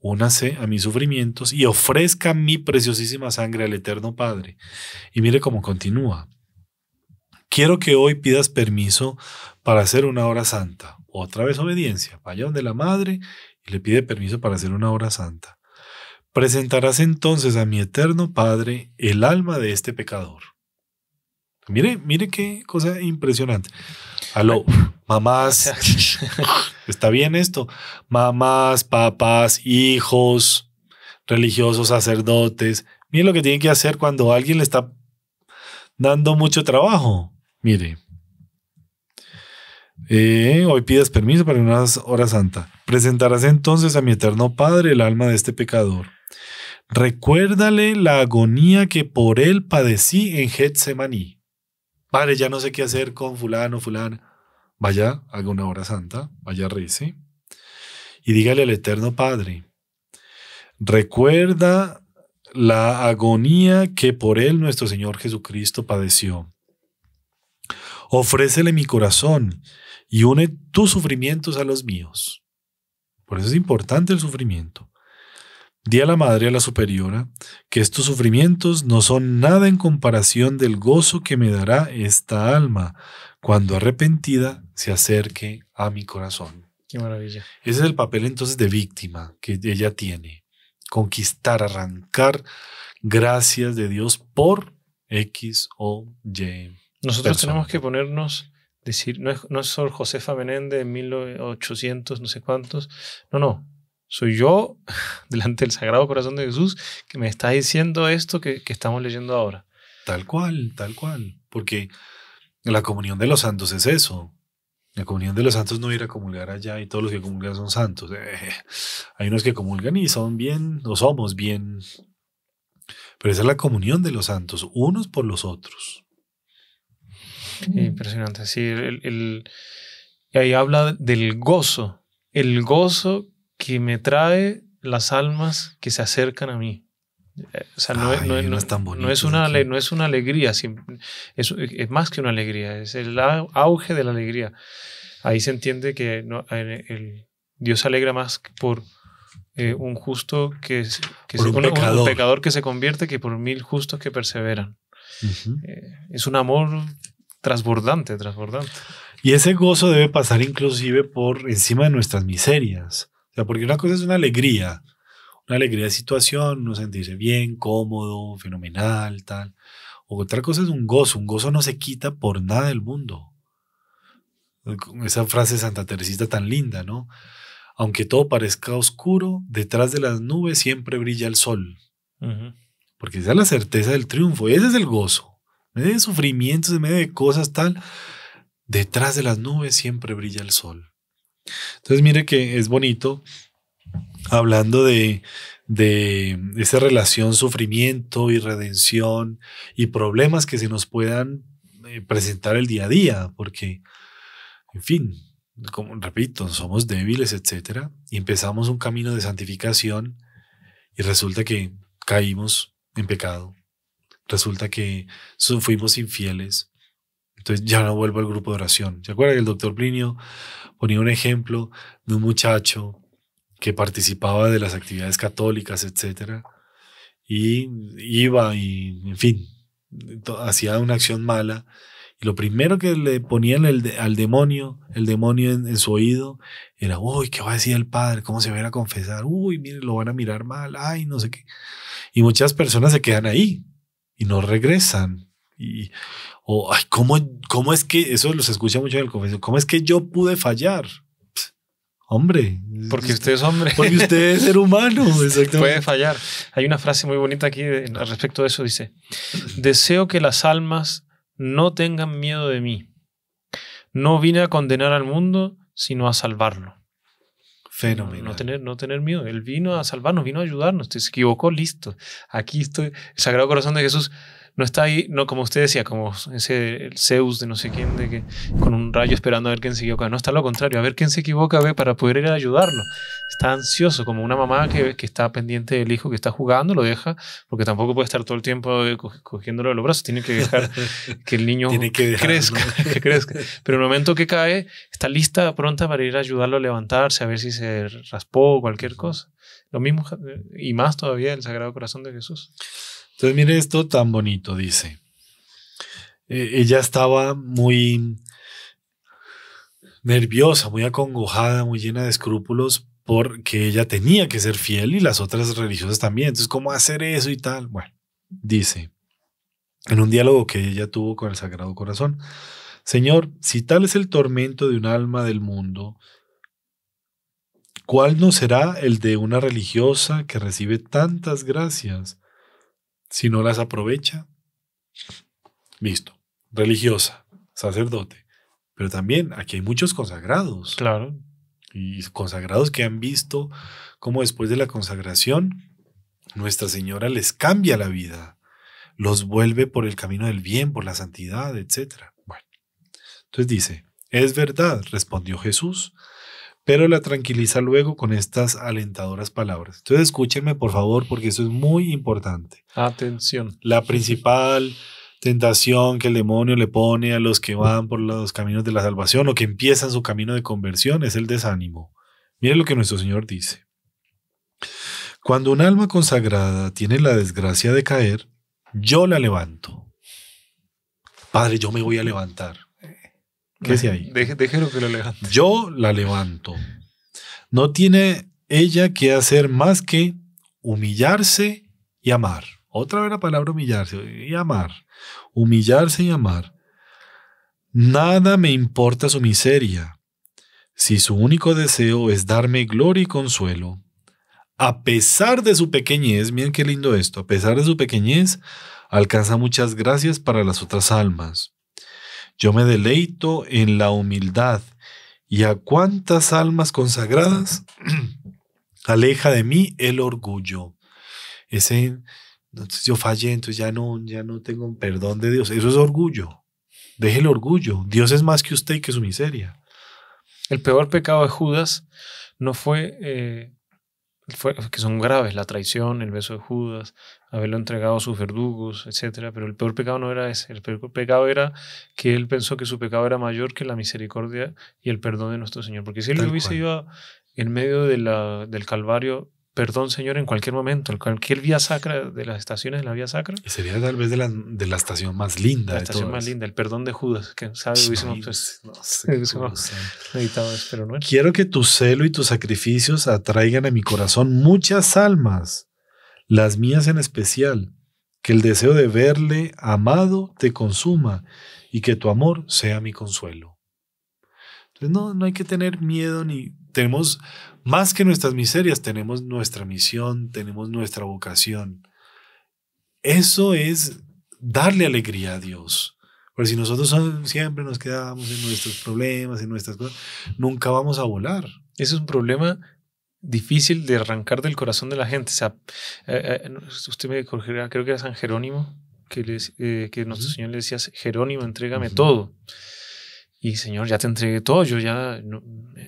Únase a mis sufrimientos y ofrezca mi preciosísima sangre al Eterno Padre. Y mire cómo continúa. Quiero que hoy pidas permiso para hacer una hora santa. Otra vez obediencia. Vaya donde la madre y le pide permiso para hacer una obra santa. Presentarás entonces a mi eterno Padre el alma de este pecador. Mire, mire qué cosa impresionante. Aló, mamás, está bien esto. Mamás, papás, hijos, religiosos, sacerdotes. Mire lo que tienen que hacer cuando alguien le está dando mucho trabajo. Mire, eh, hoy pidas permiso para una hora santa. Presentarás entonces a mi eterno Padre el alma de este pecador. Recuérdale la agonía que por él padecí en Getsemaní. Padre, ya no sé qué hacer con fulano, fulano. Vaya, haga una hora santa, vaya, sí. Y dígale al eterno Padre, recuerda la agonía que por él nuestro Señor Jesucristo padeció. Ofrécele mi corazón y une tus sufrimientos a los míos. Por eso es importante el sufrimiento. Di a la madre, a la superiora, que estos sufrimientos no son nada en comparación del gozo que me dará esta alma cuando arrepentida se acerque a mi corazón. Qué maravilla. Ese es el papel entonces de víctima que ella tiene. Conquistar, arrancar gracias de Dios por X o Y. Nosotros tenemos que ponernos decir, no es, no es Josefa Menéndez de 1800, no sé cuántos, no, no, soy yo delante del Sagrado Corazón de Jesús que me está diciendo esto que, estamos leyendo ahora. Tal cual, tal cual, porque la comunión de los santos es eso, la comunión de los santos no ir a comulgar allá y todos los que comulgan son santos. Eh, hay unos que comulgan y son bien, o somos bien. Pero esa es la comunión de los santos, unos por los otros. Impresionante. Sí, el, ahí habla del gozo, el gozo que me trae las almas que se acercan a mí. no, es, una, no es una alegría, es, es, más que una alegría, es el auge de la alegría. Ahí se entiende que Dios se alegra más por eh, un justo que, que por se, un, pecador. que se convierte que por mil justos que perseveran. Eh, es un amor Transbordante, transbordante. Y ese gozo debe pasar inclusive por encima de nuestras miserias. O sea, porque una cosa es una alegría, una alegría de situación, uno sentirse bien, cómodo, fenomenal, tal. O otra cosa es un gozo, un gozo no se quita por nada del mundo. Esa frase de Santa Teresita tan linda, ¿no? Aunque todo parezca oscuro, detrás de las nubes siempre brilla el sol. Porque esa es la certeza del triunfo ese es el gozo medio de sufrimientos, en medio de cosas tal, detrás de las nubes siempre brilla el sol. Entonces mire que es bonito hablando de, de esa relación sufrimiento y redención y problemas que se nos puedan eh, presentar el día a día, porque, en fin, como repito, somos débiles, etcétera, y empezamos un camino de santificación y resulta que caímos en pecado resulta que fuimos infieles. Entonces ya no vuelvo al grupo de oración. ¿Se acuerdan que el doctor Plinio ponía un ejemplo de un muchacho que participaba de las actividades católicas, etcétera, y iba y, en fin, hacía una acción mala. Y lo primero que le ponían el, al demonio, el demonio en, su oído, era, uy, ¿qué va a decir el padre? ¿Cómo se va a ir a confesar? Uy, mire, lo van a mirar mal, ay, no sé qué. Y muchas personas se quedan ahí, y no regresan. Y, ¿cómo, es que, eso los escucha mucho en el confesor, ¿cómo es que yo pude fallar? Hombre. Porque usted es hombre. Porque usted es ser humano. Exactamente. Puede fallar. Hay una frase muy bonita aquí eh, al respecto de eso. Dice, deseo que las almas no tengan miedo de mí. No vine a condenar al mundo, sino a salvarlo. Fenomenal. No tener, no tener miedo. Él vino a salvarnos, vino a ayudarnos. Se equivocó, listo. Aquí estoy. Sagrado Corazón de Jesús no está ahí, no como usted decía, como ese Zeus de no sé quién, de que con un rayo esperando a ver quién se equivoca. No está lo contrario, a ver quién se equivoca, ve, para poder ir a ayudarlo. Está ansioso, como una mamá que, que está pendiente del hijo que está jugando, lo deja, porque tampoco puede estar todo el tiempo eh, cogiéndolo de los brazos, tiene que dejar que el niño crezca, crezca. Pero en el momento que cae, está lista, pronta para ir a ayudarlo a levantarse, a ver si se raspó o cualquier cosa. Lo mismo eh, y más todavía el Sagrado Corazón de Jesús. Entonces, mire esto tan bonito, dice. E, ella estaba muy nerviosa, muy acongojada, muy llena de escrúpulos porque ella tenía que ser fiel y las otras religiosas también. Entonces, ¿cómo hacer eso y tal? Bueno, dice, en un diálogo que ella tuvo con el Sagrado Corazón, Señor, si tal es el tormento de un alma del mundo, ¿cuál no será el de una religiosa que recibe tantas gracias si no las aprovecha, listo. Religiosa, sacerdote. Pero también aquí hay muchos consagrados. Claro. Y consagrados que han visto cómo después de la consagración, Nuestra Señora les cambia la vida, los vuelve por el camino del bien, por la santidad, etc. Bueno, entonces dice, es verdad, respondió Jesús, pero la tranquiliza luego con estas alentadoras palabras. Entonces escúchenme por favor porque eso es muy importante. Atención. La principal tentación que el demonio le pone a los que van por los caminos de la salvación o que empiezan su camino de conversión es el desánimo. Miren lo que nuestro Señor dice. Cuando un alma consagrada tiene la desgracia de caer, yo la levanto. Padre, yo me voy a levantar que Yo la levanto. No tiene ella que hacer más que humillarse y amar. Otra vez la palabra humillarse y amar. Humillarse y amar. Nada me importa su miseria, si su único deseo es darme gloria y consuelo. A pesar de su pequeñez, miren qué lindo esto, a pesar de su pequeñez, alcanza muchas gracias para las otras almas. Yo me deleito en la humildad. ¿Y a cuántas almas consagradas aleja de mí el orgullo? Ese, entonces yo fallé, entonces ya no, ya no tengo perdón de Dios. Eso es orgullo. Deje el orgullo. Dios es más que usted y que su miseria. El peor pecado de Judas no fue, eh, fue que son graves, la traición, el beso de Judas, haberlo entregado a sus verdugos, etcétera Pero el peor pecado no era ese, el peor pecado era que él pensó que su pecado era mayor que la misericordia y el perdón de nuestro Señor. Porque si él hubiese ido en medio de del Calvario perdón, Señor, en cualquier momento, en cualquier vía sacra de las estaciones de la vía sacra. sería tal vez de la, estación más linda. La estación más linda, el perdón de Judas, que sabe, hubiésemos pues, no eso, pero no Quiero que tu celo y tus sacrificios atraigan a mi corazón muchas almas las mías en especial, que el deseo de verle amado te consuma y que tu amor sea mi consuelo. Entonces no, hay que tener miedo ni tenemos más que nuestras miserias, tenemos nuestra misión, tenemos nuestra vocación. Eso es darle alegría a Dios. Porque si nosotros siempre nos quedamos en nuestros problemas, en nuestras cosas, nunca vamos a volar. Ese es un problema difícil de arrancar del corazón de la gente. O sea, eh, eh, usted me corregirá, creo que era San Jerónimo, que, les, eh, que nuestro Señor le decía, Jerónimo, entrégame todo. Y Señor, ya te entregué todo, yo ya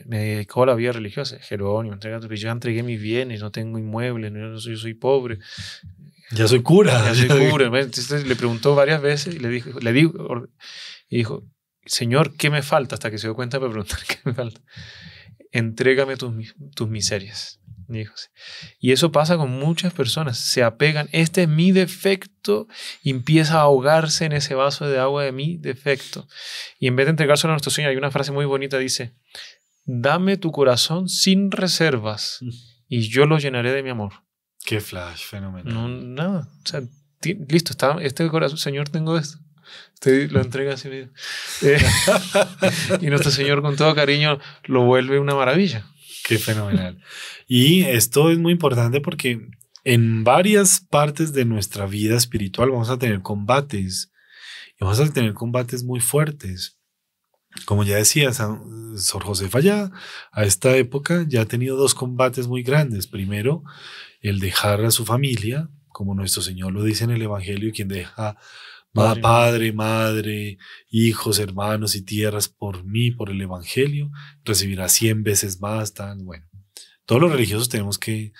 me dedico a la vida religiosa. Jerónimo, entrega todo, yo ya entregué mis bienes, no tengo inmuebles, yo, soy, pobre. Ya soy cura. Ya soy cura. le preguntó varias veces y le dijo, le dijo, dijo, Señor, ¿qué me falta? Hasta que se dio cuenta para preguntar qué me falta entrégame tus, miserias. Dijo y eso pasa con muchas personas, se apegan, este es mi defecto, y empieza a ahogarse en ese vaso de agua de mi defecto. Y en vez de entregárselo a nuestro Señor, hay una frase muy bonita, dice, dame tu corazón sin reservas mm. y yo lo llenaré de mi amor. Qué flash, fenomenal. nada, o sea, listo, está, este corazón, Señor, tengo esto te lo entrega así eh, y nuestro Señor, con todo cariño, lo vuelve una maravilla. Qué fenomenal. Y esto es muy importante porque en varias partes de nuestra vida espiritual vamos a tener combates. Y vamos a tener combates muy fuertes. Como ya decía, San, Sor Josefa ya a esta época ya ha tenido dos combates muy grandes. Primero, el dejar a su familia, como nuestro Señor lo dice en el Evangelio, quien deja Padre, madre, hijos, hermanos y tierras por mí, por el Evangelio, recibirá cien veces más, tan bueno. Todos los religiosos tenemos que,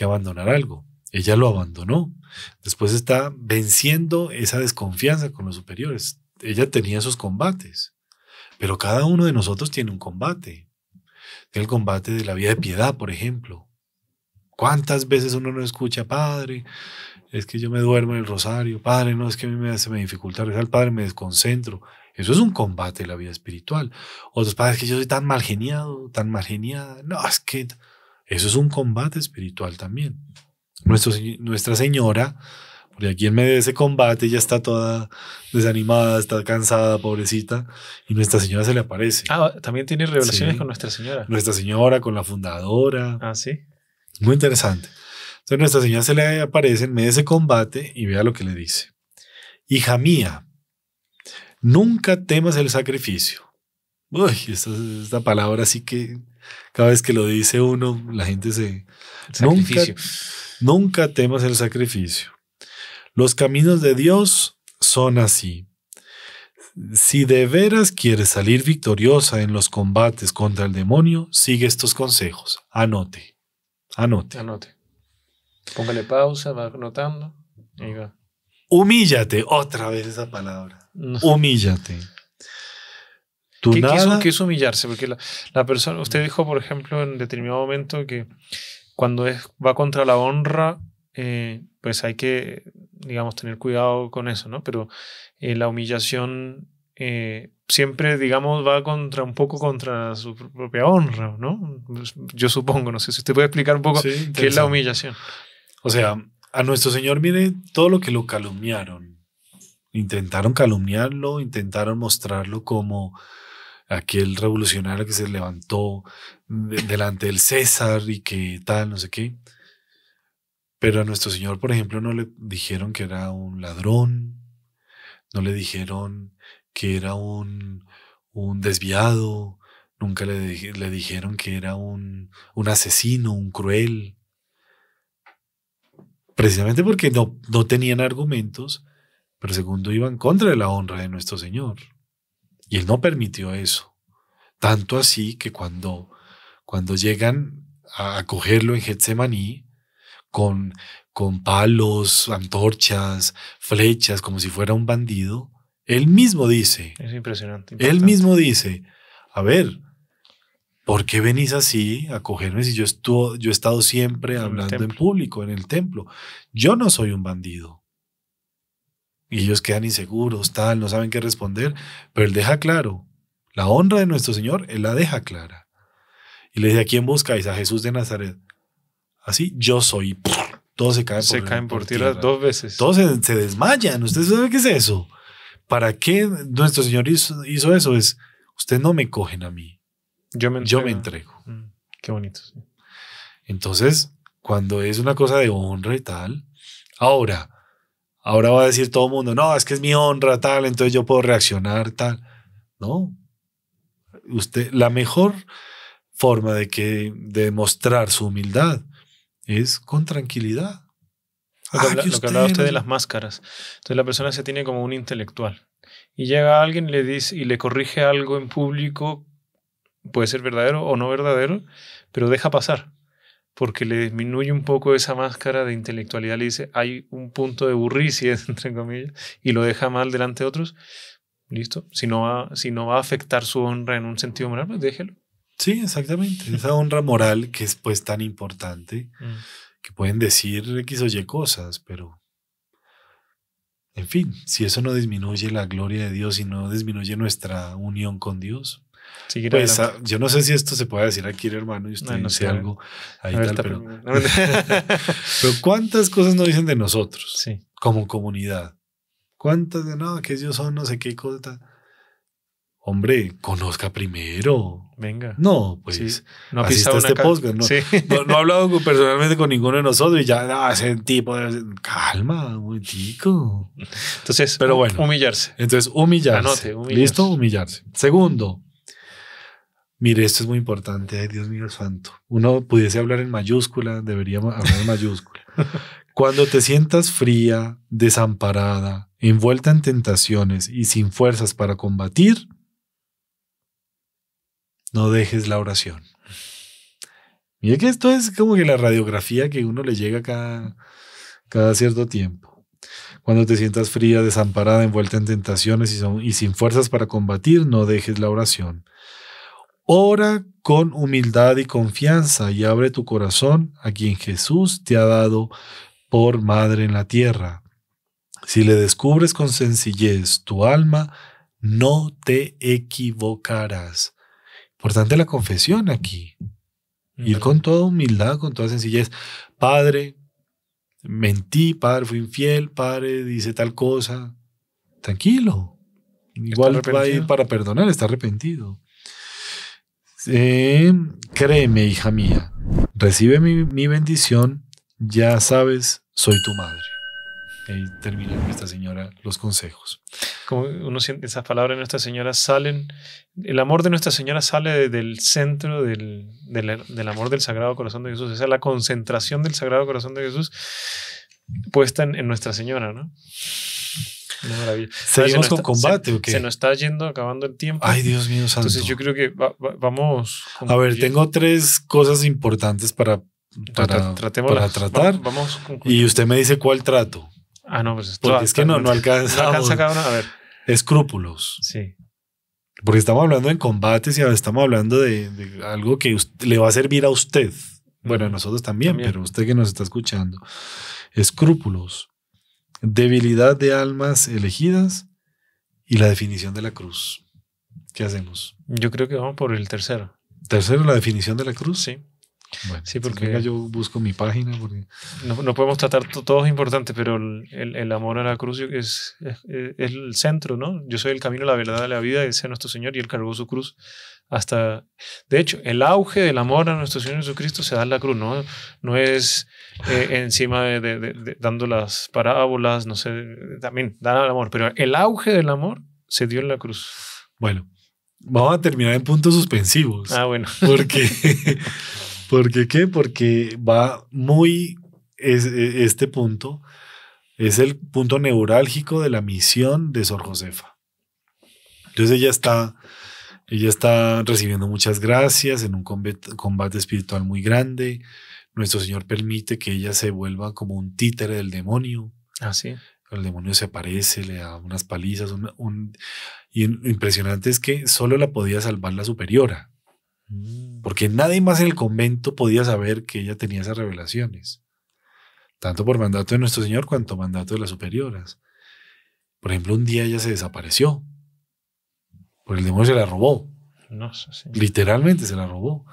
abandonar algo. Ella lo abandonó. Después está venciendo esa desconfianza con los superiores. Ella tenía esos combates, pero cada uno de nosotros tiene un combate. el combate de la vida de piedad, por ejemplo. ¿Cuántas veces uno no escucha, Padre, es que yo me duermo en el rosario, Padre, no, es que a mí me, se me dificulta rezar, Padre, me desconcentro. Eso es un combate de la vida espiritual. Otros padres que yo soy tan mal geniado, tan mal geniada. No, es que eso es un combate espiritual también. nuestra Señora, porque aquí en medio de ese combate ya está toda desanimada, está cansada, pobrecita, y Nuestra Señora se le aparece. Ah, también tiene revelaciones con Nuestra Señora. Nuestra Señora, con la fundadora. Ah, sí. Muy interesante. Entonces nuestra señora se le aparece en medio de ese combate y vea lo que le dice. Hija mía, nunca temas el sacrificio. Uy, esta, palabra sí que cada vez que lo dice uno, la gente se... Nunca, nunca temas el sacrificio. Los caminos de Dios son así. Si de veras quieres salir victoriosa en los combates contra el demonio, sigue estos consejos. Anote. Anote. Anote. Póngale pausa, va anotando. Y va. Humíllate, otra vez esa palabra. Humíllate. ¿Qué, es humillarse? Porque la, la, persona, usted dijo, por ejemplo, en determinado momento que cuando es, va contra la honra, eh, pues hay que, digamos, tener cuidado con eso, ¿no? Pero eh, la humillación eh, siempre, digamos, va contra un poco contra su propia honra, ¿no? Yo supongo, no sé si usted puede explicar un poco qué es la humillación. O sea, a nuestro Señor mire, todo lo que lo calumniaron. Intentaron calumniarlo, intentaron mostrarlo como aquel revolucionario que se levantó delante del César y que tal, no sé qué. Pero a nuestro Señor, por ejemplo, no le dijeron que era un ladrón, no le dijeron que era un, un desviado, nunca le, le, dijeron que era un, un asesino, un cruel precisamente porque no, tenían argumentos, pero segundo iban contra la honra de nuestro Señor. Y Él no permitió eso. Tanto así que cuando, cuando llegan a cogerlo en Getsemaní, con, con palos, antorchas, flechas, como si fuera un bandido, él mismo dice. Es impresionante. Él mismo dice, a ver, ¿por qué venís así a cogerme si yo, estuvo, yo he estado siempre hablando en público, en el templo? Yo no soy un bandido. Y ellos quedan inseguros, tal, no saben qué responder, pero él deja claro, la honra de nuestro Señor, él la deja clara. Y le dice, ¿a quién buscáis? A Jesús de Nazaret. Así, yo soy. Todos se caen se por, caen por tierra, dos veces. Todos se, desmayan. ¿Ustedes saben qué es eso? ¿Para qué nuestro Señor hizo, hizo eso? Es, ustedes no me cogen a mí yo me entrego. Mm, qué bonito. Entonces, cuando es una cosa de honra y tal, ahora, ahora va a decir todo el mundo, no, es que es mi honra tal, entonces yo puedo reaccionar tal. No. Usted, la mejor forma de que de mostrar su humildad es con tranquilidad. Lo que, ah, hablaba usted de las máscaras. Entonces la persona se tiene como un intelectual y llega alguien le dice y le corrige algo en público puede ser verdadero o no verdadero, pero deja pasar, porque le disminuye un poco esa máscara de intelectualidad, le dice, hay un punto de burrice entre comillas, y lo deja mal delante de otros, listo, si no va, si no va a afectar su honra en un sentido moral, pues déjelo. Sí, exactamente, esa honra moral que es pues tan importante, mm. que pueden decir X o Y cosas, pero... En fin, si eso no disminuye la gloria de Dios y no disminuye nuestra unión con Dios, pues ah, yo no sé si esto se puede decir aquí, hermano, y usted no, algo ahí tal, pero, pero cuántas cosas nos dicen de nosotros como comunidad. ¿Cuántas de no, que ellos son no sé qué cosa? Hombre, conozca primero. Venga. No, pues no ha este No, hablado personalmente con ninguno de nosotros y ya ah, ese tipo Calma, muy chico. Entonces, pero bueno. Humillarse. Entonces, humillarse. ¿Listo? Humillarse. Segundo, Mire, esto es muy importante, ay Dios mío santo. Uno pudiese hablar en mayúscula, deberíamos hablar en mayúscula. Cuando te sientas fría, desamparada, envuelta en tentaciones y sin fuerzas para combatir, no dejes la oración. Mire que esto es como que la radiografía que uno le llega cada, cierto tiempo. Cuando te sientas fría, desamparada, envuelta en tentaciones y sin fuerzas para combatir, no dejes la oración. Ora con humildad y confianza y abre tu corazón a quien Jesús te ha dado por madre en la tierra. Si le descubres con sencillez tu alma, no te equivocarás. Importante la confesión aquí. Ir con toda humildad, con toda sencillez. Padre, mentí, padre, fui infiel, padre, dice tal cosa. Tranquilo. Igual va a ir para perdonar, está arrepentido. Eh, créeme, hija mía, recibe mi, bendición, ya sabes, soy tu madre. Y termina Nuestra esta señora los consejos. Como uno siente esas palabras de Nuestra Señora salen, el amor de Nuestra Señora sale del centro del, del, amor del Sagrado Corazón de Jesús, esa es la concentración del Sagrado Corazón de Jesús puesta en, en Nuestra Señora, ¿no? Seguimos con combate se, Se nos está yendo acabando el tiempo. Ay, Dios mío, santo. Entonces yo creo que vamos. A ver, tengo tres cosas importantes para, para, tratar. vamos y usted me dice cuál trato. Ah, no, pues Porque es que no, no alcanza. Escrúpulos. Sí. Porque estamos hablando en combates y estamos hablando de, algo que le va a servir a usted. Bueno, a nosotros también, pero usted que nos está escuchando. Escrúpulos debilidad de almas elegidas y la definición de la cruz. ¿Qué hacemos? Yo creo que vamos por el tercero. Tercero, la definición de la cruz. Sí. Bueno, sí, porque yo busco mi página. Porque... No, podemos tratar, todo es importante, pero el, amor a la cruz es, es, es, el centro, ¿no? Yo soy el camino, la verdad, la vida, ese nuestro Señor y Él cargó su cruz hasta, de hecho, el auge del amor a nuestro Señor Jesucristo se da en la cruz, no, no es eh, encima de, dando las parábolas, no sé, también dan al amor, pero el auge del amor se dio en la cruz. Bueno, vamos a terminar en puntos suspensivos. Ah, bueno. Porque, porque qué? Porque va muy es, e, este punto es el punto neurálgico de la misión de Sor Josefa. Entonces ella está ella está recibiendo muchas gracias en un combate espiritual muy grande. Nuestro Señor permite que ella se vuelva como un títere del demonio. Así. el demonio se aparece, le da unas palizas. Un, impresionante es que solo la podía salvar la superiora. Mm. Porque nadie más en el convento podía saber que ella tenía esas revelaciones. Tanto por mandato de nuestro Señor cuanto mandato de las superioras. Por ejemplo, un día ella se desapareció el demonio se la robó. Literalmente se la robó.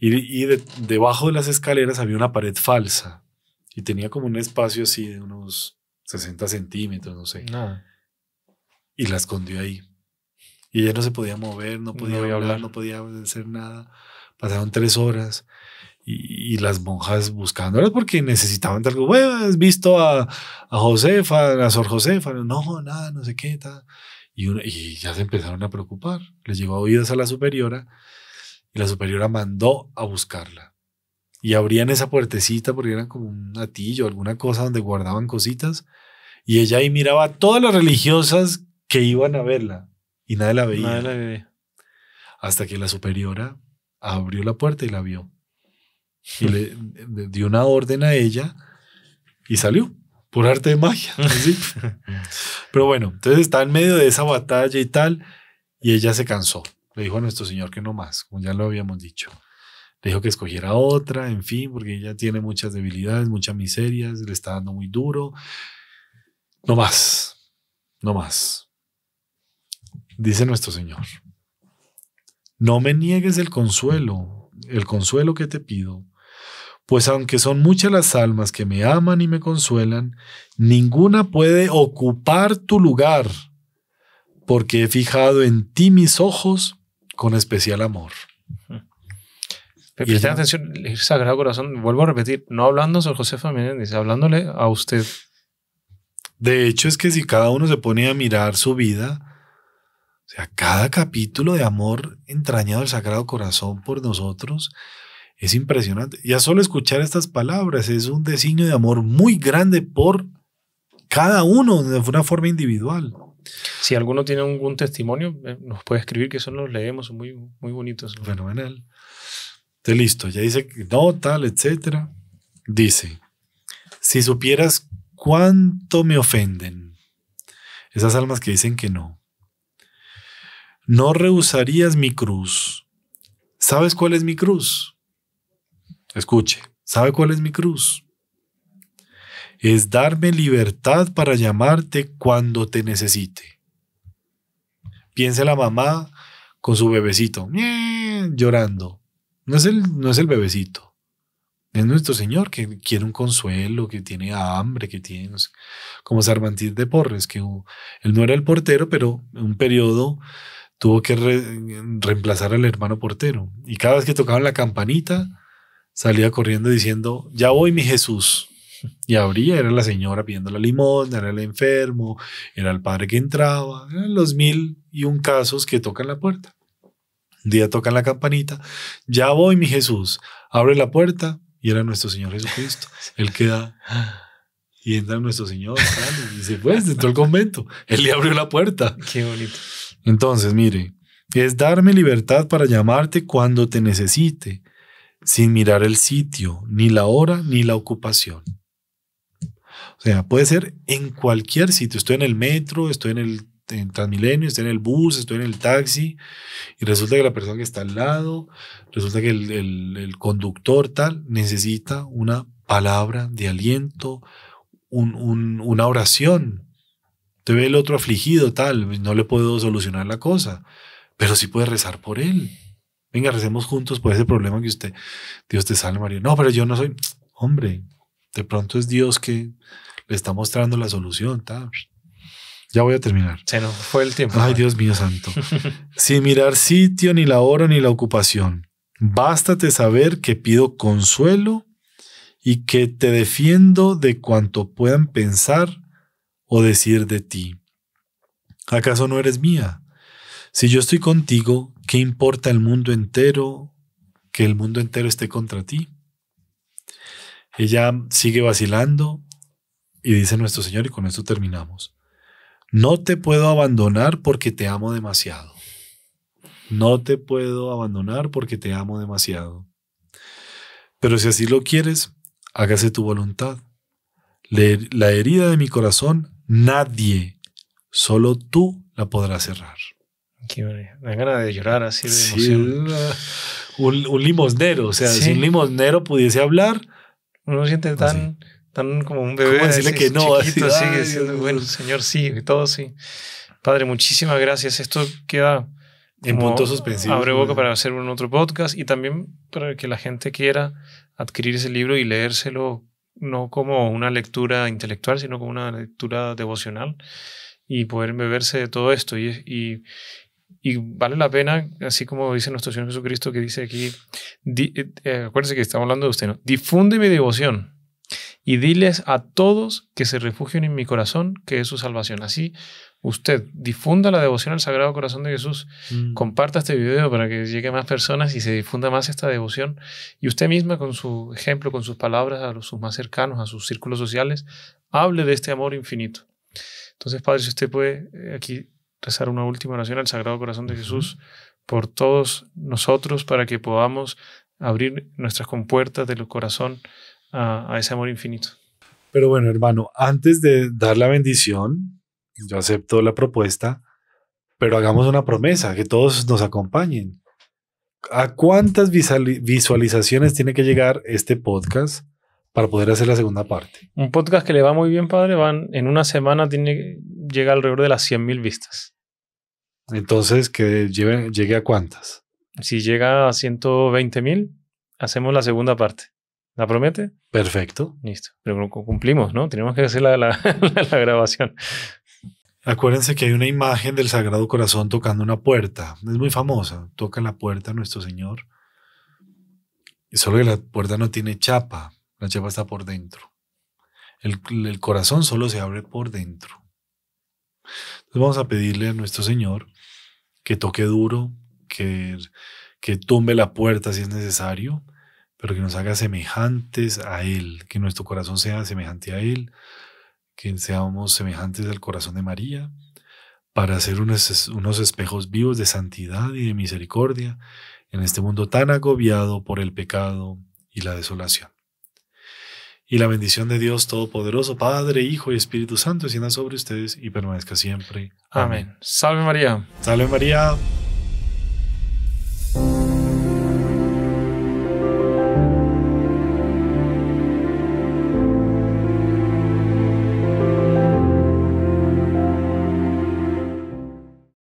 Y, debajo de las escaleras había una pared falsa. Y tenía como un espacio así de unos 60 centímetros, no sé. Nada. Y la escondió ahí. Y ella no se podía mover, no podía hablar, no podía hacer nada. Pasaron tres horas y, las monjas buscándolas porque necesitaban algo. Bueno, has visto a, a Josefa, a Sor Josefa. No, nada, no sé qué. Tal. Y, ya se empezaron a preocupar. les llegó a oídas a la superiora y la superiora mandó a buscarla. Y abrían esa puertecita porque era como un atillo, alguna cosa donde guardaban cositas. Y ella ahí miraba a todas las religiosas que iban a verla y Nadie la veía. Hasta que la superiora abrió la puerta y la vio. Y le dio una orden a ella y salió por arte de magia. Pero bueno, entonces está en medio de esa batalla y tal, y ella se cansó. Le dijo a nuestro Señor que no más, como ya lo habíamos dicho. Le dijo que escogiera otra, en fin, porque ella tiene muchas debilidades, muchas miserias, le está dando muy duro. No más, no más. Dice nuestro Señor, no me niegues el consuelo, el consuelo que te pido, pues aunque son muchas las almas que me aman y me consuelan, ninguna puede ocupar tu lugar, porque he fijado en ti mis ojos con especial amor. presten atención, el Sagrado Corazón, vuelvo a repetir, no hablando sobre José Menéndez, hablándole a usted. De hecho, es que si cada uno se pone a mirar su vida, o sea, cada capítulo de amor entrañado al Sagrado Corazón por nosotros, es impresionante. Ya solo escuchar estas palabras es un designio de amor muy grande por cada uno de una forma individual. Si alguno tiene algún testimonio, eh, nos puede escribir que eso nos leemos, son muy, muy bonitos. Fenomenal. Te listo, ya dice que no, tal, etcétera. Dice, si supieras cuánto me ofenden, esas almas que dicen que no, no rehusarías mi cruz. ¿Sabes cuál es mi cruz? Escuche, ¿sabe cuál es mi cruz? Es darme libertad para llamarte cuando te necesite. Piense la mamá con su bebecito, llorando. No es, el, no es el bebecito. Es nuestro Señor que quiere un consuelo, que tiene hambre, que tiene, no sé, como Sarvantín de Porres, que él no era el portero, pero en un periodo tuvo que reemplazar al hermano portero. Y cada vez que tocaban la campanita, salía corriendo diciendo, ya voy mi Jesús. Y abría, era la señora pidiendo la limón, era el enfermo, era el padre que entraba, eran los mil y un casos que tocan la puerta. Un día tocan la campanita, ya voy mi Jesús, abre la puerta y era nuestro Señor Jesucristo. Él queda y entra nuestro Señor y dice, pues, dentro del convento, Él le abrió la puerta. Qué bonito. Entonces, mire, es darme libertad para llamarte cuando te necesite sin mirar el sitio, ni la hora, ni la ocupación. O sea, puede ser en cualquier sitio. Estoy en el metro, estoy en el Transmilenio, estoy en el bus, estoy en el taxi, y resulta que la persona que está al lado, resulta que el, conductor tal necesita una palabra de aliento, una oración. Te ve el otro afligido tal, no le puedo solucionar la cosa, pero sí puedes rezar por él. Venga, recemos juntos por ese problema que usted, Dios te salve María. No, pero yo no soy, hombre, de pronto es Dios que le está mostrando la solución. Ya voy a terminar. Se nos fue el tiempo. Ay, Dios mío santo. Sin mirar sitio, ni la hora, ni la ocupación. Bástate saber que pido consuelo y que te defiendo de cuanto puedan pensar o decir de ti. ¿Acaso no eres mía? Si yo estoy contigo, ¿Qué importa el mundo entero que el mundo entero esté contra ti? Ella sigue vacilando y dice nuestro Señor, y con esto terminamos, no te puedo abandonar porque te amo demasiado. No te puedo abandonar porque te amo demasiado. Pero si así lo quieres, hágase tu voluntad. La herida de mi corazón, nadie, solo tú la podrás cerrar. Me dan ganas de llorar así de emoción. Un, un, limosnero, o sea, si un limosnero pudiese hablar, uno siente ah, tan, tan como un bebé. ¿Cómo decirle que no? así, bueno, Señor, sí, todo sí. Padre, muchísimas gracias. Esto queda en punto suspensivo. Abre boca para hacer un otro podcast y también para que la gente quiera adquirir ese libro y leérselo no como una lectura intelectual, sino como una lectura devocional y poder beberse de todo esto. y, y vale la pena, así como dice nuestro Señor Jesucristo que dice aquí, eh, eh, acuérdense que estamos hablando de usted, ¿no? Difunde mi devoción y diles a todos que se refugien en mi corazón, que es su salvación. Así usted difunda la devoción al Sagrado Corazón de Jesús, mm. comparta este video para que llegue a más personas y se difunda más esta devoción. Y usted misma, con su ejemplo, con sus palabras a los sus más cercanos, a sus círculos sociales, hable de este amor infinito. Entonces, Padre, si usted puede, eh, aquí rezar una última oración al Sagrado Corazón de Jesús por todos nosotros para que podamos abrir nuestras compuertas del corazón a, ese amor infinito. Pero bueno, hermano, antes de dar la bendición, yo acepto la propuesta, pero hagamos una promesa, que todos nos acompañen. ¿A cuántas visualizaciones tiene que llegar este podcast para poder hacer la segunda parte? Un podcast que le va muy bien, padre, van en una semana tiene llega alrededor de las 100.000 vistas. Entonces, que llegue a cuántas? Si llega a 120.000, hacemos la segunda parte. ¿La promete? Perfecto. Listo. Pero cumplimos, ¿no? Tenemos que hacer la, grabación. Acuérdense que hay una imagen del Sagrado Corazón tocando una puerta. Es muy famosa. Toca la puerta nuestro Señor. Y solo que la puerta no tiene chapa. La chapa está por dentro. el corazón solo se abre por dentro. Entonces vamos a pedirle a nuestro Señor que toque duro, que, que tumbe la puerta si es necesario, pero que nos haga semejantes a Él, que nuestro corazón sea semejante a Él, que seamos semejantes al corazón de María, para ser unos espejos vivos de santidad y de misericordia en este mundo tan agobiado por el pecado y la desolación. Y la bendición de Dios Todopoderoso, Padre, Hijo y Espíritu Santo, descienda sobre ustedes y permanezca siempre. Amén. Salve María. Salve María.